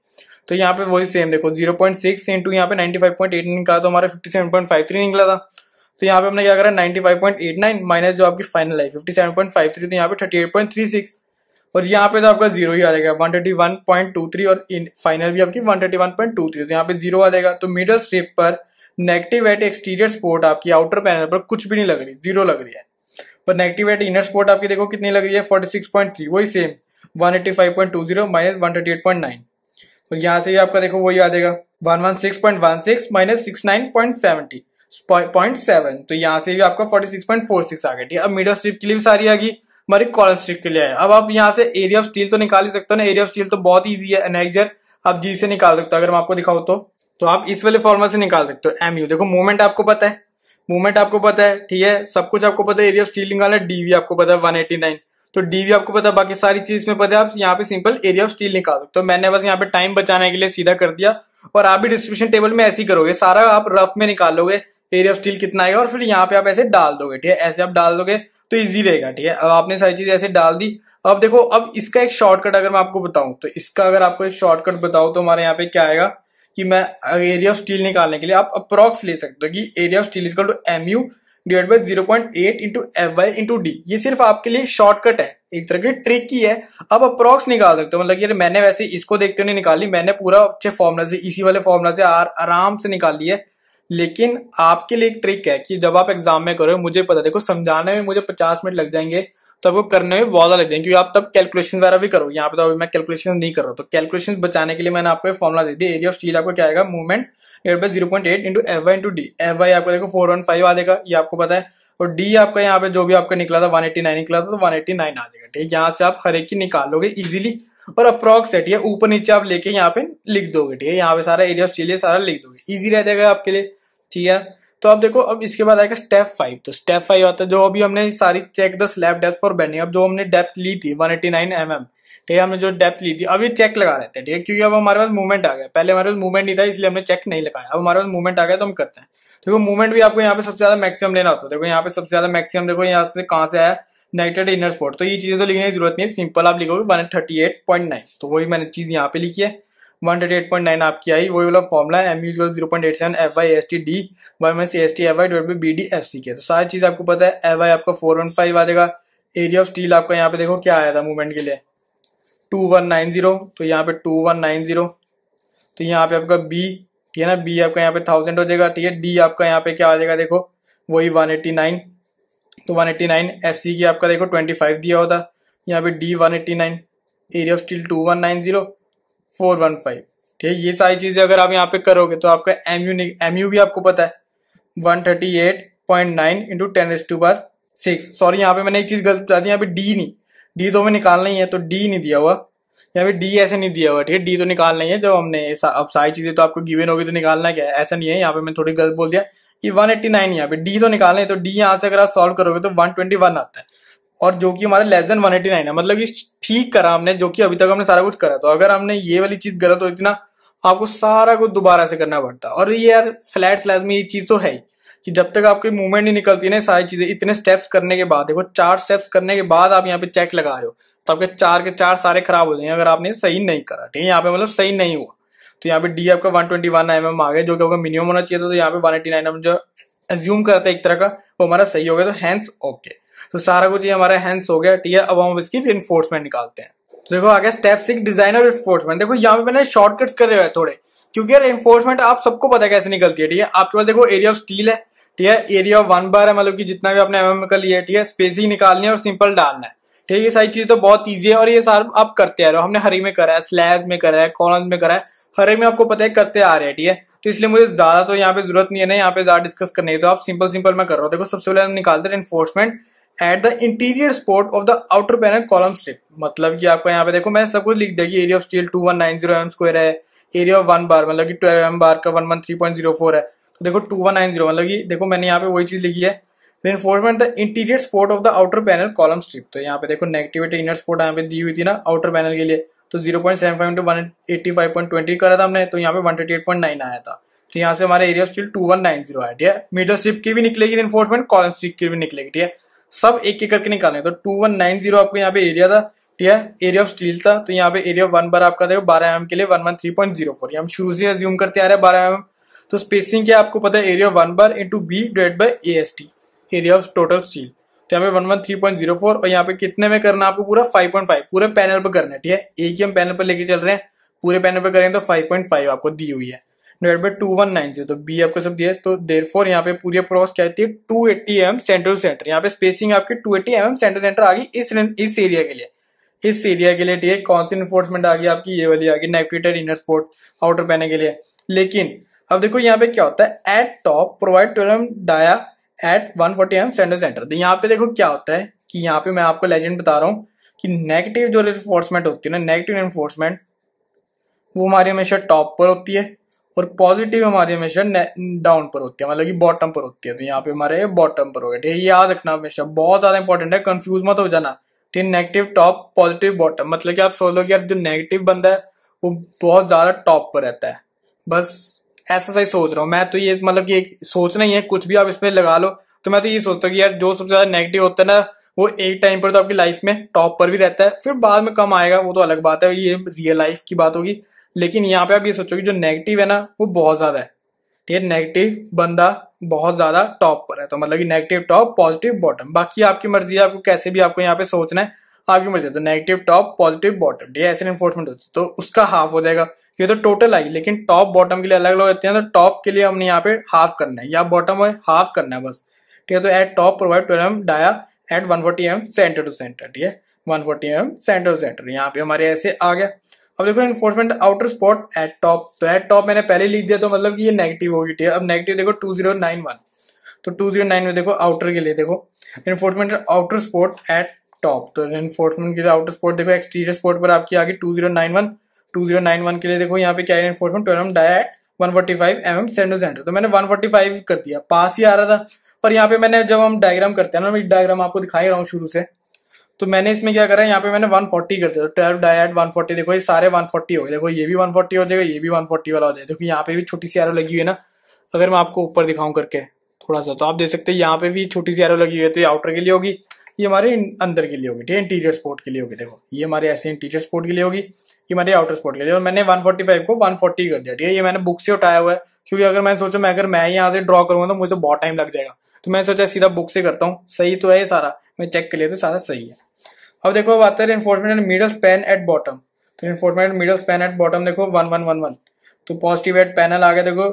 तो यहाँ पे वही सेम देखो जीरो पॉइंट सिक्स इंटू यहाँ पे नाइन्टी फाइव पॉइंट एट निकला तो हमारा fifty seven point five three निकला था तो यहाँ पे हमने क्या करा ninety five point eight nine minus जो आपकी फाइनल है fifty seven point five three तो यहाँ पे thirty eight point three six और यहाँ पे तो आपका जीरो ही आ जाएगा one thirty one point two three और इन फाइनल भी आपकी one thirty one point two three तो यहाँ पे जीरो आ जाएगा तो मिडल स्ट्रिप पर नेगेटिव एट एक्सटीरियर स्पोर्ट आपकी आउटर पैनल पर कुछ भी नहीं लग रही जीरो लग रही है और नेगेटिव एट इनर स्पोर्ट आपकी देखो कितनी लग रही है फोर्टी सिक्स पॉइंट थ्री वही same one eighty five point two zero minus one thirty eight point nine और यहाँ से भी आपका देखो वही आ जाएगा one one six point one six minus six nine point seventy point seven तो यहाँ से भी आपका forty six point four six आ गया ठीक है अब मिडल स्ट्रिप के लिए भी सारी आ गई हमारी कॉलम स्ट्रिप के लिए आया अब आप यहाँ से एरिया ऑफ स्टील तो निकाल ही सकते हो ना एरिया ऑफ स्टील तो बहुत ईजी है एनेक्जर आप जी से निकाल सकते हो अगर मैं आपको दिखाऊँ तो तो आप इस वाले फॉर्मूला से निकाल सकते हो एम यू देखो मूवमेंट आपको पता है मूवमेंट आपको पता है ठीक है सब कुछ आपको पता है एरिया ऑफ स्टील निकालना डी वी आपको पता है वन एटी नाइन तो डी आपको पता बाकी सारी चीज में पता है आप यहाँ पे सिंपल एरिया ऑफ स्टील निकाल सकते हो तो मैंने बस यहाँ पे टाइम बचाने के लिए सीधा कर दिया और आप भी डिस्ट्रीब्यूशन टेबल में ऐसे ही करोगे सारा आप रफ में निकालोगे एरिया ऑफ स्टील कितना आएगा और फिर यहाँ पे आप ऐसे डाल दोगे ठीक है ऐसे आप डाल दोगे तो इजी रहेगा ठीक है अब आपने सारी चीज ऐसे डाल दी अब देखो अब इसका एक शॉर्टकट अगर मैं आपको बताऊं तो इसका अगर आपको एक शॉर्टकट बताऊं तो हमारे यहाँ पे क्या आएगा कि मैं एरिया ऑफ स्टील निकालने के लिए आप अप्रोक्स ले सकते हो कि area of steel is equal to M U divide by zero point eight into F Y into D ये सिर्फ आपके लिए शॉर्टकट है एक तरह की ट्रिक ही है अब अप्रोक्स निकाल सकते हो मतलब यार मैंने वैसे इसको देखते हुए निकाली मैंने पूरा अच्छे फॉर्मुला से इसी वाले फॉर्मुला से आर, आराम से निकाली है लेकिन आपके लिए एक ट्रिक है कि जब आप एग्जाम में करो मुझे पता देखो समझाने में मुझे पचास मिनट लग जाएंगे तो आपको करने में बहुत ज्यादा लग जाएंगे क्योंकि आप तब कैलकुलेशन वगैरह भी करो यहाँ पे तो अभी मैं कैलकुलेशन नहीं कर रहा तो कैलकुलेशन बचाने के लिए मैंने आपको फॉर्मुला दे दिया एरिया ऑफ स्टील आपको क्या आएगा movement by zero point eight into F into D F देखो फोर वन फाइव आ जाएगा ये आपको पता है और डी आपका यहाँ पे जो भी आपका निकला था वन एट्टी नाइन निकला था तो नाइन आ जाएगा ठीक है यहाँ से आप हर एक की निकालोगे इजिली और अप्रॉक्स है ठीक है ऊपर नीचे आप लेके यहाँ पे लिख दोगे ठीक है यहाँ पे सारा एरिया चलिए सारा लिख दोगे इजी रह जाएगा आपके लिए ठीक है तो आप देखो अब इसके बाद आएगा स्टेप फाइव तो स्टेप फाइव आता है जो अभी हमने सारी check the slab depth for bending अब जो हमने डेप्थ ली थी 189 एम mm, ठीक है हमने जो डेप्थ ली थी अभी चेक लगा रहे थे ठीक है क्योंकि अब हमारे पास मूवमेंट आ गया पहले हमारे पास मूवमेंट नहीं था इसलिए हमने चेक नहीं लगाया अब हमारे पास मूवमेंट आ गया तो हम करते हैं देखो तो मूवमेंट भी आपको यहाँ पे सबसे ज्यादा मैक्सिमम लेना होता है देखो यहाँ पे सबसे ज्यादा मैक्सिमम देखो यहाँ से कहाँ से आया नाइटेड इनर स्पॉट तो ये चीजें तो लिखने की जरूरत नहीं है सिंपल आप लिखोगे one thirty eight point nine तो वही मैंने चीज यहाँ पे लिखी है one thirty eight point nine आपकी आई वही वाला है M U zero point eight seven F Y S T D Y minus S T F Y dot B D F C के तो सारी चीज आपको पता है एफ वाई आपका फोर वन फाइव आ जाएगा एरिया ऑफ स्टील आपका यहाँ पे देखो क्या आया था मूवमेंट के लिए टू वन नाइन जीरो तो यहाँ पे टू वन नाइन जीरो तो यहाँ पे आपका बी ठीक है ना बी आपका यहाँ पे थाउजेंड हो जाएगा ठीक है डी आपका यहाँ पे क्या आ जाएगा देखो वही वन एट्टी नाइन तो one eighty nine F C की आपका देखो ट्वेंटी फाइव दिया होता यहाँ पे D one eighty nine area of steel two one nine zero four one five ठीक है ये सारी चीज़ें अगर आप यहाँ पे करोगे तो आपका एम यू एम यू भी आपको पता है one thirty eight point nine into ten S to bar six sorry यहाँ पे मैंने एक चीज़ गलत बता दी यहाँ पे डी नहीं डी तो हमें निकालना ही है तो डी नहीं दिया हुआ यहाँ पे डी ऐसे नहीं दिया हुआ ठीक है डी तो निकालना ही है जो हमने अब सारी चीजें तो आपको गिवेन होगी तो निकालना क्या ऐसा नहीं है यहाँ पे मैं थोड़ी गलत बोल दिया कि 189 यहाँ पे डी तो निकालना है तो डी यहाँ से अगर आप सॉल्व करोगे तो 121 आता है और जो कि हमारा लेस देन 189 है मतलब कि ठीक करा हमने जो कि अभी तक हमने सारा कुछ करा तो अगर हमने ये वाली चीज गलत होती ना आपको सारा कुछ दोबारा से करना पड़ता और ये यार फ्लैट स्लैब में ये चीज तो है ही कि जब तक आपकी मूवमेंट नहीं निकलती ना सारी चीजें इतने स्टेप्स करने के बाद देखो चार स्टेप्स करने के बाद आप यहाँ पे चेक लगा रहे हो तो आपके चार के चार सारे खराब हो जाएंगे अगर आपने सही नहीं करा ठीक है यहाँ पे मतलब सही नहीं हुआ तो यहाँ पे डी आपका one twenty one M M आ गया जो कि आपका मिनिमम होना चाहिए था तो यहाँ पे वन एटी नाइन एम जो एज्यूम करते एक तरह का वो हमारा सही हो गया तो हैंड्स ओके तो सारा कुछ ये हमारा हैंड्स हो गया ठीक है अब हम इसकी फिर इन्फोर्समेंट निकालते हैं तो देखो आगे स्टेप सिक्स डिजाइनर इन्फोर्समेंट देखो यहाँ पे मैंने शॉर्टकट्स करे हुए थोड़े क्योंकि यार इन्फोर्समेंट आप सबको पता है कैसे निकलती है ठीक है आपके पास देखो एरिया ऑफ स्टील है ठीक है एरिया ऑफ वन बार है मतलब कि जितना भी आपने एम का लिया है ठीक है स्पेसिंग निकालनी है और सिंपल डालना है ठीक है ये सारी चीजें तो बहुत ईजी है और ये सार आप करते आ रहे हो हमने हरी में करा है स्लैब में करा है कॉलम में करा है हरे में आपको पता है करते आ रहे हैं ठीक है तो इसलिए मुझे ज्यादा तो यहाँ पे जरूरत नहीं है ना यहाँ पे ज्यादा डिस्कस करने की तो आप सिंपल सिंपल मैं कर रहा हूँ देखो सबसे पहले हम निकालते हैं reinforcement at the interior support of the outer panel column strip मतलब कि आपको यहाँ पे देखो मैं सब कुछ लिख दिया कि area of steel two one nine zero M square है एरिया ऑफ वन बार मतलब कि ट्वेल्व एम बार का one one three point zero four है देखो टू वन नाइन जीरो मतलब देखो मैंने यहाँ पे वही चीज लिखी है reinforcement the interior support of the outer panel column strip तो यहाँ पे देखो नेगेटिविटी इनर स्पोर्ट यहाँ पे दी हुई थी ना आउटर पैनल के लिए तो zero point seven five into one eighty five point twenty करा था हमने तो यहाँ पे one thirty eight point nine आया था तो यहाँ से हमारे area steel two one nine zero आया ठीक है मीटर स्ट्रिप की भी निकलेगी रेनफोर्समेंट कॉलम स्ट्रिप की भी निकलेगी ठीक है सब एक एक करके निकालने तो टू वन नाइन जीरो आपको यहाँ पे एरिया था ठीक है एरिया ऑफ स्टील था तो यहाँ पे एरिया वन बार आपका देखो बारह एम mm के लिए one one three point zero four हम शुरू से ज्यूम करते आ रहे हैं बारह एम mm। तो स्पेसिंग क्या आपको पता है area one bar into B divide by A S T area of total steel तो यहाँ पे one one three point zero four और यहाँ पे कितने में करना आपको पूरा फाइव पॉइंट फाइव पूरे पैनल पर करना है ठीक है एक ही हम पैनल पर लेके चल रहे हैं पूरे पैनल पर करें तो फाइव पॉइंट फाइव आपको दी हुई है divide by two one nine zero तो बी आपको सब दिया है तो देर फोर यहाँ पे पूरी अप्रॉक्स क्या आती है two eighty M centre to centre यहाँ पे स्पेसिंग आपकी two eighty M centre centre आ गई इस इस एरिया के लिए इस एरिया के लिए ठीक है कौन सी इन्फोर्समेंट आ गई आपकी ये वाली आ गई नेक्टेटर इनर स्पोर्ट आउटर पहने के लिए लेकिन अब देखो यहाँ पे क्या होता है at top provide twelve M dia at one forty M centre centre यहाँ पे देखो क्या होता है कि यहाँ पे मैं आपको लेजेंड बता रहा हूँ कि नेगेटिव जो एनफोर्समेंट होती है ना नेगेटिव एनफोर्समेंट वो हमारी हमेशा टॉप पर होती है और पॉजिटिव हमारी हमेशा डाउन पर होती है मतलब कि बॉटम पर होती है तो यहाँ पे हमारे बॉटम पर हो गया ठीक है याद रखना हमेशा बहुत ज्यादा इंपॉर्टेंट है कंफ्यूज मत हो जाना ठीक नेगेटिव टॉप पॉजिटिव बॉटम मतलब कि आप सोच लो कि यार जो नेगेटिव बंदा है वो बहुत ज्यादा टॉप पर रहता है बस ऐसा सही सोच रहा हूँ मैं तो ये मतलब कि एक सोचना ही है कुछ भी आप इसमें लगा लो तो मैं तो ये सोचता हूँ कि यार जो सबसे ज्यादा नेगेटिव होता है ना वो एक टाइम पर तो आपकी लाइफ में टॉप पर भी रहता है फिर बाद में कम आएगा वो तो अलग बात है ये रियल लाइफ की बात होगी लेकिन यहाँ पे आप ये सोचोगे जो नेगेटिव है ना वो बहुत ज्यादा है ठीक है नेगेटिव बंदा बहुत ज्यादा टॉप पर है तो मतलब कि नेगेटिव टॉप पॉजिटिव बॉटम बाकी आपकी मर्जी है आपको कैसे भी आपको यहाँ पे सोचना है आगे बढ़ जाता है नेगेटिव टॉप पॉजिटिव बॉटम ठीक है ऐसे इन्फोर्समेंट होती है तो उसका हाफ हो जाएगा ये तो टोटल आई लेकिन टॉप बॉटम के लिए अलग अलग होते हैं तो टॉप के लिए हमने यहाँ पे हाफ करना है या बॉटम है हाफ करना है बस ठीक है तो at top provide twelve M dia at one forty M centre to centre ठीक है one forty M centre to centre यहाँ पे हमारे ऐसे आ गया अब देखो reinforcement outer support at top तो एट टॉप मैंने पहले लिख दिया तो मतलब कि ये नेगेटिव होगी ठीक है अब नेगेटिव देखो टू जीरो नाइन वन तो टू जीरो नाइन में देखो आउटर के लिए देखो reinforcement outer support at top तो रेनफोर्समेंट के लिए आउटर स्पोर्ट देखो एक्सटीरियर स्पोर्ट पर आपकी आगे two zero nine one two zero nine one के लिए देखो यहाँ पे क्या तो है twelve dia one forty five M M centre to centre तो मैंने वन फोर्टी फाइव कर दिया पास ही आ रहा था और यहाँ पे मैंने जब हम डायग्राम करते हैं ना मैं डायग्राम आपको दिखाई रहा हूँ शुरू से तो मैंने इसमें क्या करा यहाँ पे मैंने वन फोर्टी कर दिया ट्वेल्व डायट वन फोर्टी देखो ये सारे वन फोर्टी हो गए देखो ये भी वन फोर्टी हो जाएगा ये भी वन फोर्टी वाला हो जाएगा देखो यहाँ पे भी छोटी सी आरो लगी हुई है ना अगर मैं आपको ऊपर दिखाऊं करके थोड़ा सा तो आप देख सकते हैं यहाँ पे भी छोटी सी एरो लगी हुई है तो ये आउटर के लिए होगी ये हमारे अंदर के लिए होगी ठीक है इंटीरियर स्पोर्ट के लिए होगी देखो ये हमारे ऐसे इंटीरियर स्पोर्ट के लिए होगी ये हमारे आउटर स्पोर्ट के लिए और मैंने 145 को 140 कर दिया ठीक है ये मैंने बुक से उठाया हुआ है क्योंकि अगर मैं सोचा मैं अगर मैं यहाँ से ड्रॉ करूंगा तो मुझे तो बहुत टाइम लग जाएगा तो मैं सोचा सीधा बुक से करता हूँ सही तो है सारा मैं चेक कर लिया तो सारा सही है अब देखो अब आता है reinforcement and middle pane at bottom तो reinforcement and middle pane at bottom देखो वन वन तो पॉजिटिव एट पैनल आ गया देखो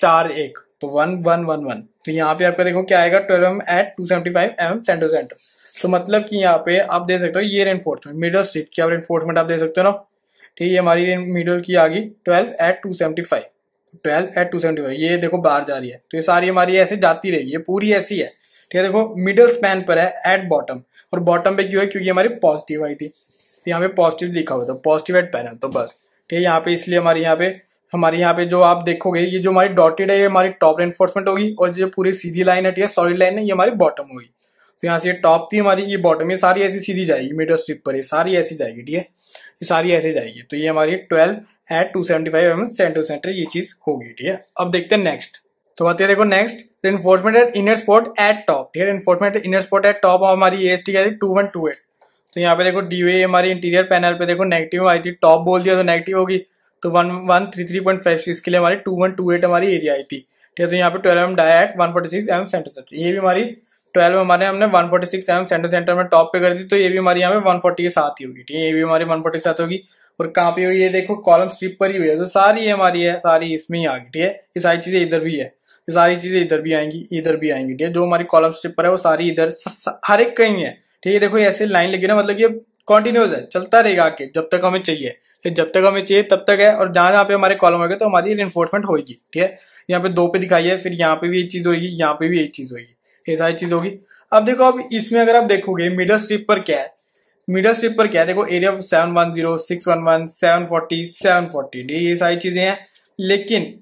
चार एक तो वन वन वन वन तो यहाँ पे आपका देखो क्या आएगा twelve M at two seventy five M centre centre तो मतलब कि यहाँ पे आप दे सकते हो ये रेनफोर्समेंट मिडल स्ट्रिप की आप रेनफोर्समेंट आप दे सकते हो ना ठीक है हमारी मिडल की आ गई twelve eight two seventy five twelve eight two seventy five ये देखो बाहर जा रही है तो ये सारी हमारी ऐसे जाती रहेगी ये पूरी ऐसी है ठीक है देखो मिडल स्पैन पर है एट बॉटम और बॉटम पे क्यों है क्योंकि हमारी पॉजिटिव आई थी तो यहाँ पे पॉजिटिव लिखा हुआ था पॉजिटिव एट पैनल तो बस ठीक है यहाँ पे इसलिए हमारे यहाँ पे हमारे यहाँ पे जो आप देखोगे ये जो हमारी डॉटेड है ये हमारी टॉप एनफोर्समेंट होगी और जो पूरी सीधी लाइन है ठीक है सॉलिड लाइन है ये हमारी बॉटम होगी तो यहाँ से टॉप थी हमारी ये बॉटम ये सारी ऐसी सीधी जाएगी मीटर स्ट्रिप पर ये सारी ऐसी जाएगी ठीक है ये सारी ऐसे जाएगी तो ये हमारी twelve eight two seventy five M centre centre ये चीज होगी ठीक है अब देखते हैं नेक्स्ट तो आते देखो next reinforcement at inner spot at top ठीक है reinforcement inner spot at top हमारी S T two one two eight तो यहाँ पे देखो डी हमारी इंटीरियर पैनल पे देखो नेगेटिव आई थी टॉप बोल दिया तो नेगेटिव होगी तो one one three three point five six के लिए हमारी टू वन टू एट हमारी एरिया आई थी ठीक है तो यहाँ पे twelve M at one forty six M centre centre ये भी हमारी ट्वेल्व हमारे हमने one forty six M centre centre में टॉप पे कर दी तो ये भी हमारे यहाँ पे वन फोर्टी के साथ ही होगी ठीक है ये भी हमारी वन फोर्टी साथ होगी और कहाँ पे हुई ये देखो कॉलम स्ट्रिप पर ही हुई है तो सारी ये हमारी है सारी इसमें ही आ गई ठीक है ये सारी चीजें इधर भी है ये सारी चीजें इधर भी आएंगी इधर भी आएंगी ठीक है जो हमारी कॉलम स्ट्रिप पर है वो सारी इधर हर एक कहीं है ठीक है देखो ऐसी लाइन लगी ना मतलब ये कॉन्टिन्यूस है चलता रहेगा आके जब तक हमें चाहिए जब तक हमें चाहिए तब तक है और जहां जहाँ पे हमारे कॉलम होगा तो हमारी इन्फोर्समेंट होगी ठीक है यहाँ पे दो पे दिखाई है फिर यहाँ पे भी एक चीज होगी यहाँ पे भी एक चीज होगी ये सारी चीज होगी अब देखो अब इसमें अगर आप देखोगे मिडल स्ट्रिप पर क्या है मिडल स्ट्रिप पर क्या है देखो area seven one zero six one one seven forty seven forty ये सारी चीजें हैं लेकिन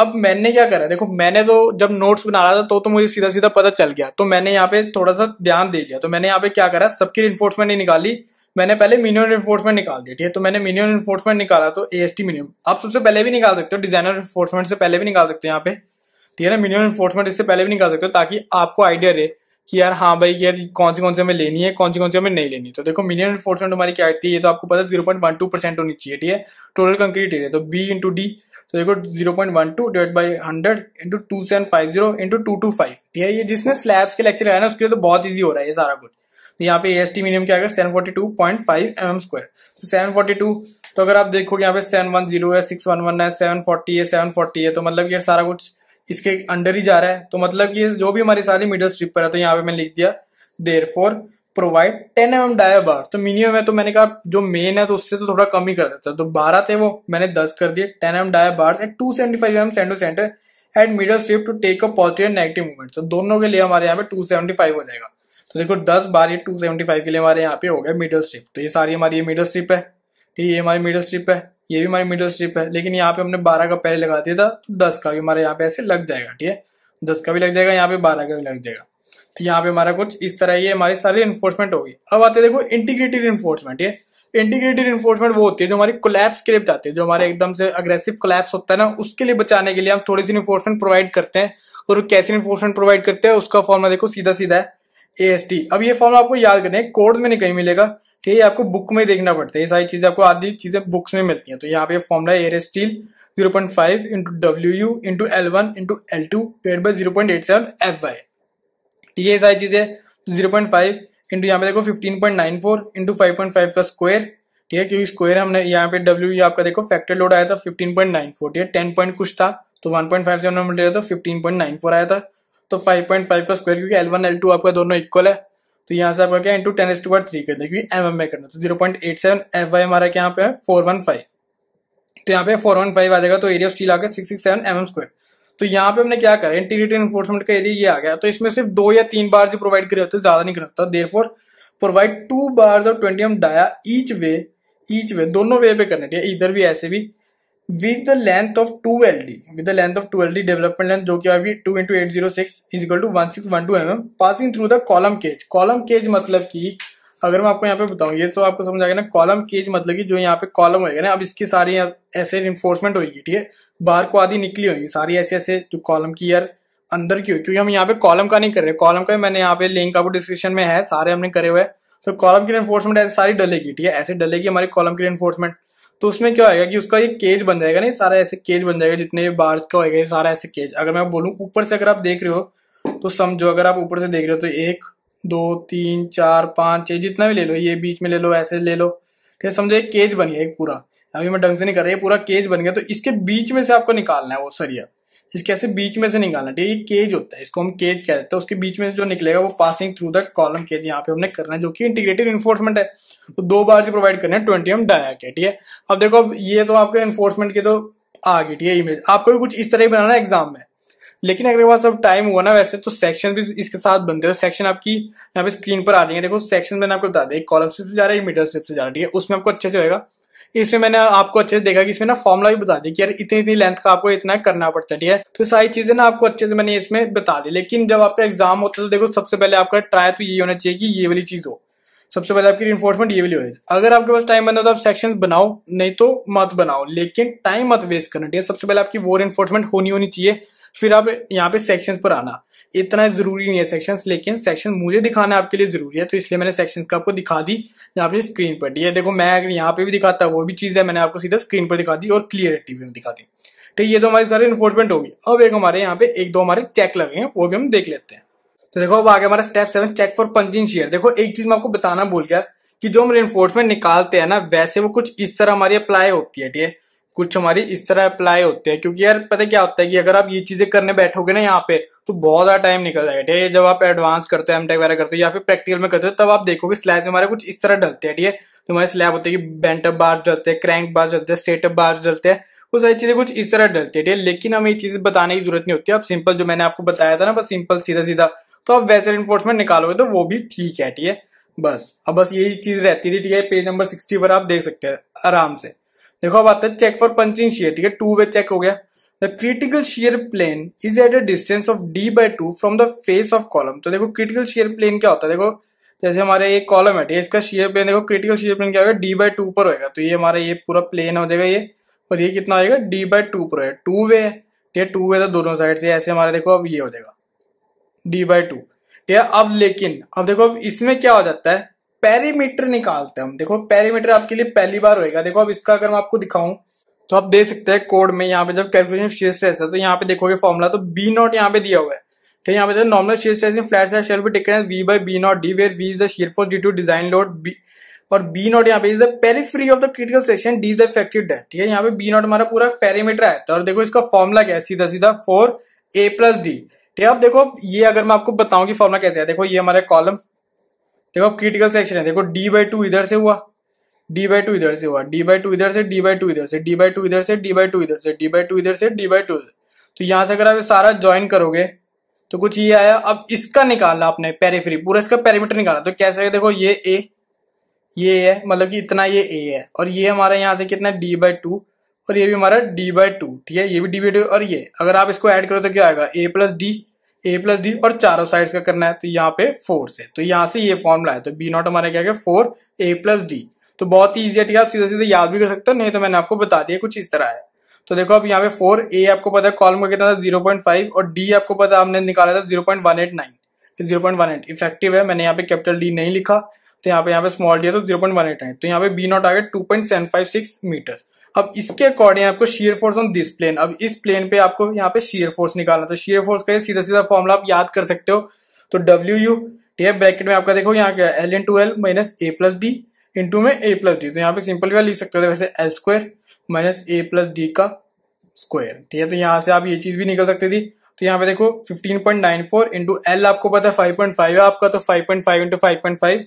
अब मैंने क्या करा देखो मैंने तो जब नोट्स बना रहा था तो तो मुझे सीधा सीधा पता चल गया तो मैंने यहाँ पे थोड़ा सा ध्यान दे दिया तो मैंने यहाँ पे क्या करा सबकी इन्फोर्समेंट नहीं निकाली मैंने पहले मिनिमम इन्फोर्समेंट निकाल दी ठीक है तो मैंने मिनिमम इन्फोर्समेंट निकाला तो ए एस टी मिनिमम आप सबसे पहले भी निकाल सकते हो डिजाइनर इन्फोर्समेंट से पहले भी निकाल सकते हो यहाँ पे ठीक है ना मिनिमम इन्फोर्समेंट इससे पहले भी निकाल सकते हो ताकि आपको आइडिया रहे कि यार हाँ भाई यार कौन सी कौन सी हमें लेनी है कौन सी कौन सी हमें नहीं लेनी तो देखो मिनिमम इन्फोर्समेंट हमारी क्या आती है ये तो आपको पता zero point one two percent होनी चाहिए ठीक है टोटल कंक्रीट एरिया तो बी इंटू डी तो देखो zero point one two divide by hundred into two seven five zero into two two five ठीक है ये जिसने स्लैब्स के लेक्चर आया ना उसके लिए तो बहुत ईजी हो रहा है ये सारा कुछ तो यहाँ पे एस टी मिनिमम क्या आएगा seven forty two point five M M square तो सेवन फोर्टी टू तो अगर आप देखोगे यहाँ पे सेवन वन जीरो है सिक्स वन वन है सेवन फोर्टी है सेवन फोर्टी है तो मतलब ये सारा कुछ इसके अंडर ही जा रहा है तो मतलब कि जो भी हमारी सारी मिडल स्ट्रिप पर है तो यहाँ पे मैंने लिख दिया therefore provide ten M M dia bar तो मिनिमम है तो मैंने कहा जो मेन है तो उससे तो थोड़ा कम ही कर देता तो बारह थे वो मैंने दस कर दिए ten M dia bar at two seventy five M centre centre at middle strip to take a positive and negative movement तो दोनों के लिए हमारे यहाँ पे टू सेवेंटी फाइव हो जाएगा तो देखो दस बार ये टू सेवेंटी फाइव के लिए हमारे यहाँ पे हो गया मिडल स्ट्रिप तो ये सारी हमारी मिडल स्ट्रिप है ठीक है ये हमारी मिडल स्ट्रिप है ये भी हमारी मिडल स्ट्रिप है लेकिन यहाँ पे हमने बारह का पहले लगा दिया था तो दस का भी हमारा यहाँ पे ऐसे लग जाएगा ठीक है दस का भी लग जाएगा यहाँ पे बारह का भी लग जाएगा तो यहाँ पे हमारा कुछ इस तरह ये हमारी सारी इन्फोर्समेंट होगी अब आते देखो इंटीग्रेटेड इन्फोर्समेंट ये इंटीग्रेटेड इन्फोर्समेंट वो होती है जो हमारी कोलैप्स के लिए बताते हैं जो हमारे एकदम से अग्रेसिव कोलैप्स होता है ना उसके लिए बचाने के लिए हम थोड़ी सी इन्फोर्समेंट प्रोवाइड करते हैं और कैसे इन्फोर्समेंट प्रोवाइड करते हैं उसका फॉर्मला देखो सीधा सीधा है ए अब ये फॉर्म आपको याद करें कोर्स में नहीं कहीं मिलेगा ठीक है आपको बुक में देखना पड़ता है ये सारी चीजें आपको आधी चीजें बुक्स में मिलती हैं तो यहाँ पे formula area steel zero point five into W U into L one into L two divide by zero point eight seven F Y ठीक है सारी चीजें जीरो पॉइंट फाइव इंटू यहाँ पे देखो fifteen point nine four into five point five का square ठीक है क्योंकि स्क्वायर हमने यहाँ पे डब्ल्यू यू आपका देखो फैक्टर लोड आया था फिफ्टीन पॉइंट नाइन फोर ठीक है टेन पॉइंट कुछ था तो वन पॉइंट फाइव से हमने मिल रहा था फिफ्टीन पॉइंट नाइन फोर आया था तो फाइव पॉइंट फाइव का स्क्वायर क्योंकि एल वन एल टू आपका दोनों इक्वल है तो यहाँ से आपका क्या into ten S to bar three कर देखिए क्योंकि एम एम में करना तो zero point eight seven F Y हमारा क्या यहाँ पे है फोर वन फाइव तो यहाँ पे फोर वन फाइव आ जाएगा तो एरिया स्टील आ six six seven M M square तो यहाँ पे हमने क्या करा इंटीग्रेटेड इन्फोर्समेंट का एरिया ये आ गया तो इसमें सिर्फ दो या तीन बार जो प्रोवाइड करे होते ज्यादा नहीं करना therefore provide two bars of twenty M dia each way each way दोनों वे पे करने इधर भी ऐसे भी with the length of two L D with the length of two L D development length जो कि अभी two into eight zero six is equal to one six one two M M passing through the column cage column cage मतलब कि अगर मैं आपको यहाँ पे बताऊँ ये तो आपको समझ आएगा ना कॉलम केज मतलब कि जो यहाँ पे कॉलम होएगा ना अब इसकी सारी ऐसे इन्फोर्समेंट होगी ठीक है बाहर को आधी निकली होगी सारी ऐसे ऐसे जो कॉलम की यार अंदर की होगी क्योंकि हम यहाँ पे कॉलम का नहीं कर रहे कॉलम का मैंने यहाँ पे लिंक आपको डिस्क्रिप्शन में है सारे हमने करे हुए तो कॉलम की इन्फोर्समेंट ऐसे सारी डलेगी ठीक है ऐसे डलेगी हमारी कॉलम की इन्फोर्समेंट तो उसमें क्या होगा कि उसका ये केज बन जाएगा ना सारा ऐसे केज बन जाएगा जितने बार्स का होगा ये सारा ऐसे केज अगर मैं बोलूँ ऊपर से अगर आप देख रहे हो तो समझो अगर आप ऊपर से देख रहे हो तो एक दो तीन चार पाँच छः जितना भी ले लो ये बीच में ले लो ऐसे ले लो ठीक है समझो एक केज बन गया एक पूरा अभी मैं ढंग से नहीं कर रहा ये पूरा केज बन गया तो इसके बीच में से आपको निकालना है वो सरिया इसके ऐसे बीच में से निकालना ठीक है ये केज होता है इसको हम केज कह देते हैं तो उसके बीच में जो निकलेगा वो passing through the column cage यहाँ पे हमने करना है जो कि इंटीग्रेटेड इन्फोर्समेंट है तो दो बार जो प्रोवाइड करना है ट्वेंटी एम डाया के ठीक है अब देखो अब ये तो आपके इन्फोर्समेंट के तो आ गई ठीक है इमेज आपको भी कुछ इस तरह ही बनाना है एग्जाम में लेकिन अगर पास अब टाइम हुआ ना वैसे तो सेक्शन भी इसके साथ बनते हैं सेक्शन तो आपकी यहाँ पे स्क्रीन पर आ जाएंगे देखो सेक्शन मैंने आपको बता दें कॉलम से जा रहा है मीटर से जा रहा है ठीक है उसमें आपको अच्छे से होगा इसमें मैंने आपको अच्छे से देखा कि इसमें ना फॉर्मुला भी बता दी कि यार इतनी इतनी लेंथ का आपको इतना करना पड़ता है ठीक है तो सारी चीजें ना आपको अच्छे से मैंने इसमें बता दी लेकिन जब आपका एग्जाम होता है तो देखो सबसे पहले आपका ट्राई तो ये होना चाहिए कि ये वाली चीज हो सबसे पहले आपकी इन्फोर्समेंट ये वाली हो अगर आपके पास टाइम बना तो आप सेक्शन बनाओ नहीं तो मत बनाओ लेकिन टाइम मत वेस्ट करना ठीक है सबसे पहले आपकी वो इन्फोर्समेंट होनी होनी चाहिए फिर आप यहाँ पे सेक्शन पर आना इतना जरूरी नहीं है सेक्शंस लेकिन सेक्शन मुझे दिखाना आपके लिए जरूरी है तो इसलिए मैंने सेक्शन आपको दिखा दी यहाँ पे स्क्रीन पर ये देखो मैं यहाँ पे भी दिखाता वो भी चीज है मैंने आपको सीधा स्क्रीन पर दिखा दी और क्लियरिटी में दिखा दी ठीक ये तो हमारे सारे इन्फोर्समेंट होगी अब एक हमारे यहाँ पे एक दो हमारे चेक लगे हैं वो भी हम देख लेते हैं तो देखो अब आगे हमारा step seven check for punching shear देखो एक चीज मैं आपको बताना भूल गया कि जो हम इन्फोर्समेंट निकालते हैं ना वैसे वो कुछ इस तरह हमारी अप्लाई होती है ठीक है कुछ हमारी इस तरह अप्लाई होते हैं क्योंकि यार पता क्या होता है कि अगर आप ये चीजें करने बैठोगे ना यहाँ पे तो बहुत ज्यादा टाइम निकल जाएगा ठीक है जब आप एडवांस करते हैं एमटेक वगैरह करते हो या फिर प्रैक्टिकल में करते हो तब आप देखोगे स्लैब हमारे कुछ इस तरह डलते हैं ठीक है तो हमारे स्लैब होते हैं कि बेंटअप बार डलते हैं क्रैंक बार डलते हैं स्टेटअप बार डलते हैं वो सारी चीजें कुछ इस तरह डलती है ठीक है लेकिन हमें ये चीज बताने की जरूरत नहीं होती आप सिंपल जो मैंने आपको बताया था ना बस सिंपल सीधा सीधा तो आप वैसे इन्फोर्समेंट निकालोगे तो वो भी ठीक है ठीक है बस अब बस यही चीज रहती थी ठीक है पेज नंबर सिक्सटी पर आप देख सकते हैं आराम से देखो अब आता है चेक फॉर पंचिंग शीट ठीक है टू वे चेक हो गया The critical shear plane is at a distance of D by two from the face of column तो देखो क्रिटिकल शेयर प्लेन क्या होता है देखो जैसे हमारा ये कॉलम है इसका शेयर प्लेन देखो क्रिटिकल शेयर प्लेन क्या होगा डी बाई टू पर होगा तो ये हमारा ये पूरा प्लेन हो जाएगा ये और ये कितना आएगा डी बाय टू पर है टू वे ठीक है टू वे था दोनों साइड से ऐसे हमारे देखो अब ये हो जाएगा डी बाय टू ठीक है अब लेकिन अब देखो अब इसमें क्या हो जाता है पेरीमीटर निकालते हैं हम देखो पेरीमीटर आपके लिए पहली बार होगा देखो अब इसका अगर मैं आपको दिखाऊं तो आप देख सकते हैं कोड में यहाँ पे जब कैलकुलेशन शेयर स्ट्रेस है तो यहाँ पे देखोगे फॉर्मुला तो बी नॉट यहाँ पे दिया हुआ है ठीक है यहाँ पे normal shear stress in flat shall be taken V by B not D where V is the shear force due to design load B और बी नॉट यहाँ पे is the periphery of the critical section D is the डेथ ठीक है यहाँ पे B not हमारा पूरा पेरीमीटर है तो और देखो इसका फॉर्मुला क्या है सीधा सीधा फोर ए प्लस डी ठीक है आप देखो ये अगर मैं आपको बताऊं कि फॉर्मुला कैसे है देखो ये हमारे कॉलम देखो क्रिटिकल सेक्शन है देखो डी बाई टू इधर से हुआ डी बाई टू इधर से हुआ डी बाई टू इधर से डी बाई टू इधर से डी बाई टू इधर से डी बाई टू इधर से डी बाई टू इधर से डी बाई टू तो यहाँ से अगर आप सारा ज्वाइन करोगे तो कुछ ये आया अब इसका निकालना आपने पेरीफ्री पूरा इसका पेरीमीटर निकालना तो कैसे देखो ये ए ये है मतलब कि इतना ये ए है और ये हमारा यहाँ से कितना डी बाई टू और ये भी हमारा डी बाई टू ठीक है ये भी डी बाई टू और ये अगर आप इसको ऐड करो तो क्या आएगा A plus D A plus D और चारों साइड का करना है तो यहाँ पे फोर से तो यहाँ से ये फॉर्मला है तो बी नॉट हमारा क्या फोर ए प्लस डी तो बहुत ही ईजी है ठीक है आप सीधे सीधे याद भी कर सकते हो नहीं तो मैंने आपको बता दिया कुछ इस तरह है तो देखो अब यहाँ पे फोर ए आपको पता है कॉलम का कितना था जीरो पॉइंट फाइव और डी आपको पता हमने निकाला था zero point one eight nine zero point one eight effective है मैंने यहाँ पे कैपिटल डी नहीं लिखा तो यहाँ पे यहाँ पे स्मॉल डी है तो जीरो पॉइंट वन एट है तो यहाँ पे बी नॉट आ गया two point seven five six metre अब इसके अकॉर्डिंग आपको shear force on this plane अब इस प्लेन पे आपको यहाँ पे शेयर फोर्स निकालना तो शेयर फोर्स का सीधा सीधा फॉर्मला आप याद कर सकते हो तो डब्ल्यू यू ठीक है ब्रैकेट में आपका देखो यहाँ क्या L into L minus A plus D into में ए प्लस डी तो यहाँ पे सिंपल क्या लिख सकते थे वैसे L square minus A plus D का स्क्वायर ठीक है तो यहाँ से आप ये चीज भी निकल सकती थी तो यहाँ पे देखो 15.94 point nine four into L आपको पता है 5.5 है आपका तो 5.5 point five into five point five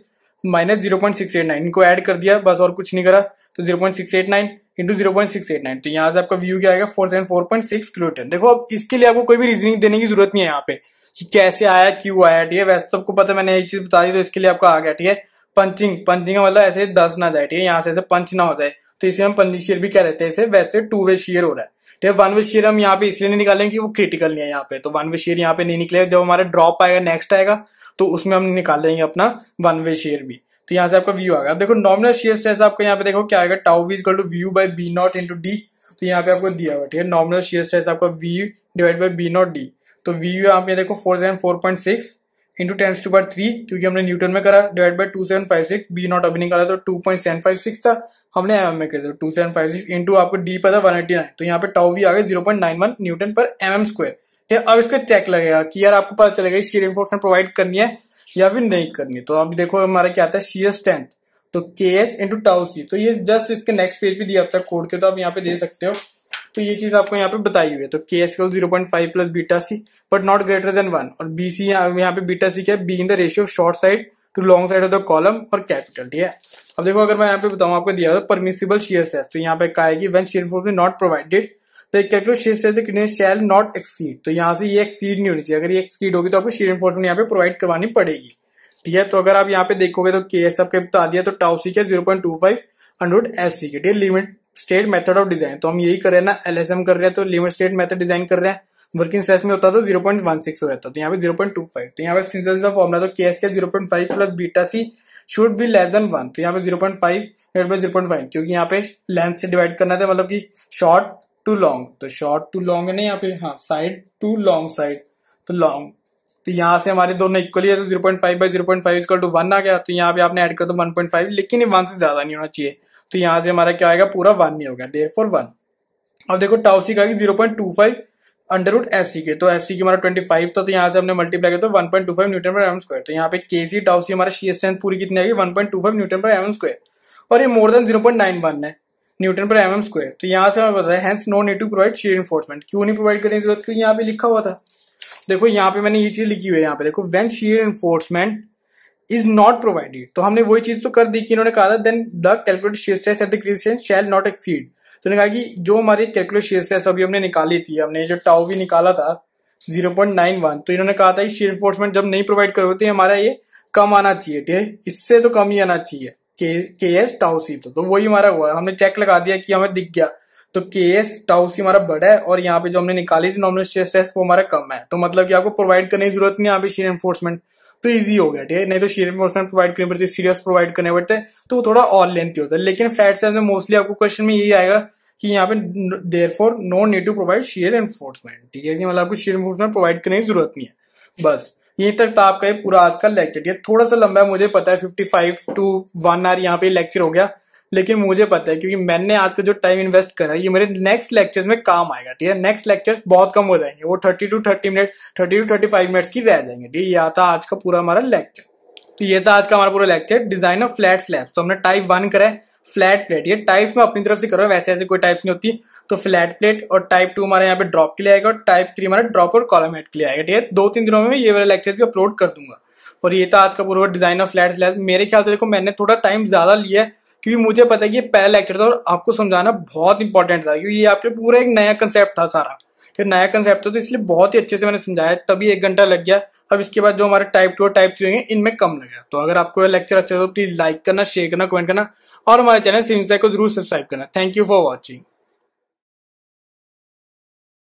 minus zero point six eight nine इनको ऐड कर दिया बस और कुछ नहीं करा तो zero point six eight nine into zero point six eight nine तो यहाँ से आपका व्यू क्या आएगा four seven four point six kiloton देखो अब इसके लिए आपको कोई भी रीजनिंग देने की जरूरत नहीं है यहाँ पे कि कैसे आया क्यों आया ठीक है वैसे तो आपको पता मैंने ये चीज बता दी तो इसके लिए आपका आ गया ठीक है पंचिंग पंचिंग का मतलब ऐसे दस ना जाए ठीक है यहाँ से ऐसे पंच ना हो जाए तो इसे हम पंचिंग शेयर भी क्या रहते थे इसे वैसे टू वे शेयर हो रहा है ठीक है वन वे शेयर हम यहाँ पे इसलिए नहीं निकालेंगे वो क्रिटिकल नहीं है यहाँ पे तो वन वे शेयर यहाँ पे नहीं निकलेगा जब हमारा ड्रॉप आएगा नेक्स्ट आएगा तो उसमें हम निकाल देंगे अपना वन वे शेयर भी तो यहाँ से आपका व्यू आएगा देखो नॉमिनल शेयर स्ट्रेस आपका यहाँ पे देखो क्या आएगा tau to Vu by B not into D तो यहाँ पे आपको दिया हुआ ठीक है नॉमिनल शेयर स्ट्रेस आपका V divide by B not D तो वी यहाँ पे देखो four seven four point six into tens to bar three क्योंकि हमने न्यूटन में करा divide by two seven five six B not अभी निकाला तो two point seven five six था हमने एम में कर two seven five six into आपको डी पता वन एटी नाइन तो यहाँ पे टाउ भी आ गए zero point nine one newton per M M square ठीक है अब इसका चेक लगेगा कि यार आपको पता चलेगा शेयर इन्फोर्समेंट प्रोवाइड करनी है या फिर नहीं करनी तो अब देखो हमारा क्या आता है शीयर स्ट्रेंथ तो के एस इंटू टाउ सी तो ये जस्ट इसके नेक्स्ट पेज भी दिया आपका कोड के तो आप यहाँ पे दे सकते हो तो ये चीज आपको यहाँ पे बताई हुई है तो K S zero point five plus beta C but not greater than one और बी सी यहाँ पे बीटा सी क्या be in the ratio of short side to long side of the column और कैपिटल ठीक है अब देखो अगर मैं यहाँ पे बताऊँ आपको दिया हुआ परमिसिबल शेयर सेस तो यहाँ पे कहा है कि when shear force not provided तो कैलकुलेट शेयर सेस कितने शैल नॉट एक्सीड तो यहाँ से ये एक्सीड नहीं होनी चाहिए अगर ये एक्सीड होगी तो आपको शेयर इन्फोर्समेंट यहाँ पे प्रोवाइड करवानी पड़ेगी ठीक है तो अगर आप यहाँ पे देखोगे तो के एस आपके बता दिया तो टाउसी क्या zero point two five under root S C की ठीक है limit state method of design तो हम यही कर रहे हैं ना एल एस एम कर रहे हैं तो लिमिट स्टेट मेथड डिजाइन कर रहे हैं वर्किंग स्ट्रेस में होता तो जीरो पॉइंट वन सिक्स हो जाता तो यहाँ पे जीरो पॉइंट टू फाइव तो यहाँ पे सिंथेसिस ऑफ फॉर्मला तो के एस के zero point five plus beta C should be less than one तो यहाँ पे zero point five divide by zero point five क्योंकि यहाँ पे लेंथ से डिवाइड करना था मतलब की शॉर्ट टू लॉन्ग तो शॉर्ट टू लॉन्ग है ना यहाँ पे हाँ साइड टू लॉन्ग साइड तो लॉन्ग तो यहाँ से हमारे दोनों इक्वली है तो zero point five by zero point five equal to one आ गया तो यहाँ पे आपने ऐड कर दो वन पॉइंट फाइव लेकिन वन से ज्यादा नहीं होना चाहिए तो यहाँ से हमारा क्या आएगा पूरा वन नहीं होगा देर फॉर वन अब देखो टाउसी का zero point two five under root F C के तो एफ सी की हमारा ट्वेंटी फाइव था तो यहाँ से हमने मल्टीप्लाई किया तो one point two five newton per M square तो यहाँ पे के सी टाउ सी हमारा शीयर स्ट्रेंथ पूरी कितनी आएगी one point two five newton per M square और ये more than zero point nine one है newton per M M square तो यहाँ से हमें पता है hence no need to provide shear reinforcement क्यों नहीं प्रोवाइड करने की जरूरत क्योंकि यहाँ पे लिखा हुआ था देखो यहाँ पे मैंने ये चीज लिखी हुई है यहाँ पे देखो when shear reinforcement is not provided तो हमने वही चीज तो कर दी कि इन्होंने कहा था then the calculate shear stress at the creation shall not exceed तो ने कहा कि जो हमारी कैलकुलेट शेयर स्ट्रेस अभी हमने निकाली थी हमने जो टाउ भी निकाला था 0.91 तो इन्होंने कहा था कि शेयर एनफोर्समेंट जब नहीं प्रोवाइड करोगे तो हमारा ये कम आना चाहिए ठीक है इससे तो कम ही आना चाहिए के एस टाउ सी तो, तो वही हमारा हुआ हमने चेक लगा दिया कि हमें दिख गया तो के एस टाउ सी हमारा बड़ा है और यहाँ पे जो हमने निकाली थी नॉमिनल स्ट्रेस वो हमारा कम है तो मतलब कि आपको प्रोवाइड करने की जरूरत नहीं यहाँ पे शीयर एनफोर्समेंट तो इजी हो गया ठीक है नहीं तो शेयर एनफोर्समेंट प्रोवाइड करनी पड़ती सीरियस प्रोवाइड करने पड़ते हैं तो वो थोड़ा लेंथ ही होता है लेकिन फ्लैट साइज में मोस्टली आपको क्वेश्चन में यही आएगा कि यहाँ पे therefore no need to provide shear reinforcement ठीक है मतलब आपको शेयर एनफोर्समेंट प्रोवाइड करने की जरूरत नहीं है बस यही तक था तो आपका ये पूरा आज का लेक्चर थोड़ा सा लंबा है मुझे पता है fifty five two one R यहाँ पे लेक्चर हो गया लेकिन मुझे पता है क्योंकि मैंने आज का जो टाइम इन्वेस्ट करा है ये मेरे नेक्स्ट लेक्चर्स में काम आएगा ठीक है नेक्स्ट लेक्चर्स बहुत कम हो जाएंगे वो thirty to thirty minute thirty to thirty five minutes की रह जाएंगे ठीक है यह था तो आज का पूरा हमारा लेक्चर तो ये था आज का हमारा पूरा lecture design of flat slab तो हमने टाइप वन करा है फ्लैट प्लेट ये टाइप्स में अपनी तरफ से करो वैसे ऐसे कोई टाइप्स नहीं होती तो फ्लैट प्लेट और टाइप टू हमारे यहाँ पे ड्रॉप के लिए आएगा और टाइप थ्री हमारा ड्रॉप और कॉलम हेड के लिए आएगा ठीक है दो तीन दिनों में ये वाला लेक्चर भी अपलोड कर दूंगा और ये था आज का पूरा डिजाइन ऑफ फ्लैट स्लैब मेरे ख्याल से देखो मैंने थोड़ा टाइम ज्यादा लिया है क्योंकि मुझे पता है कि पहला लेक्चर था और आपको समझाना बहुत इंपॉर्टेंट था क्योंकि ये आपके पूरा एक नया कंसेप्ट था सारा फिर नया कंसेप्ट था तो इसलिए बहुत ही अच्छे से मैंने समझाया तभी एक घंटा लग गया अब इसके बाद जो हमारे टाइप टू और टाइप थ्री होंगे इनमें कम लगेगा तो अगर आपको लेक्चर अच्छा तो प्लीज लाइक करना शेयर करना कमेंट करना और हमारे चैनल सिंसा को जरूर सब्सक्राइब करना थैंक यू फॉर वॉचिंग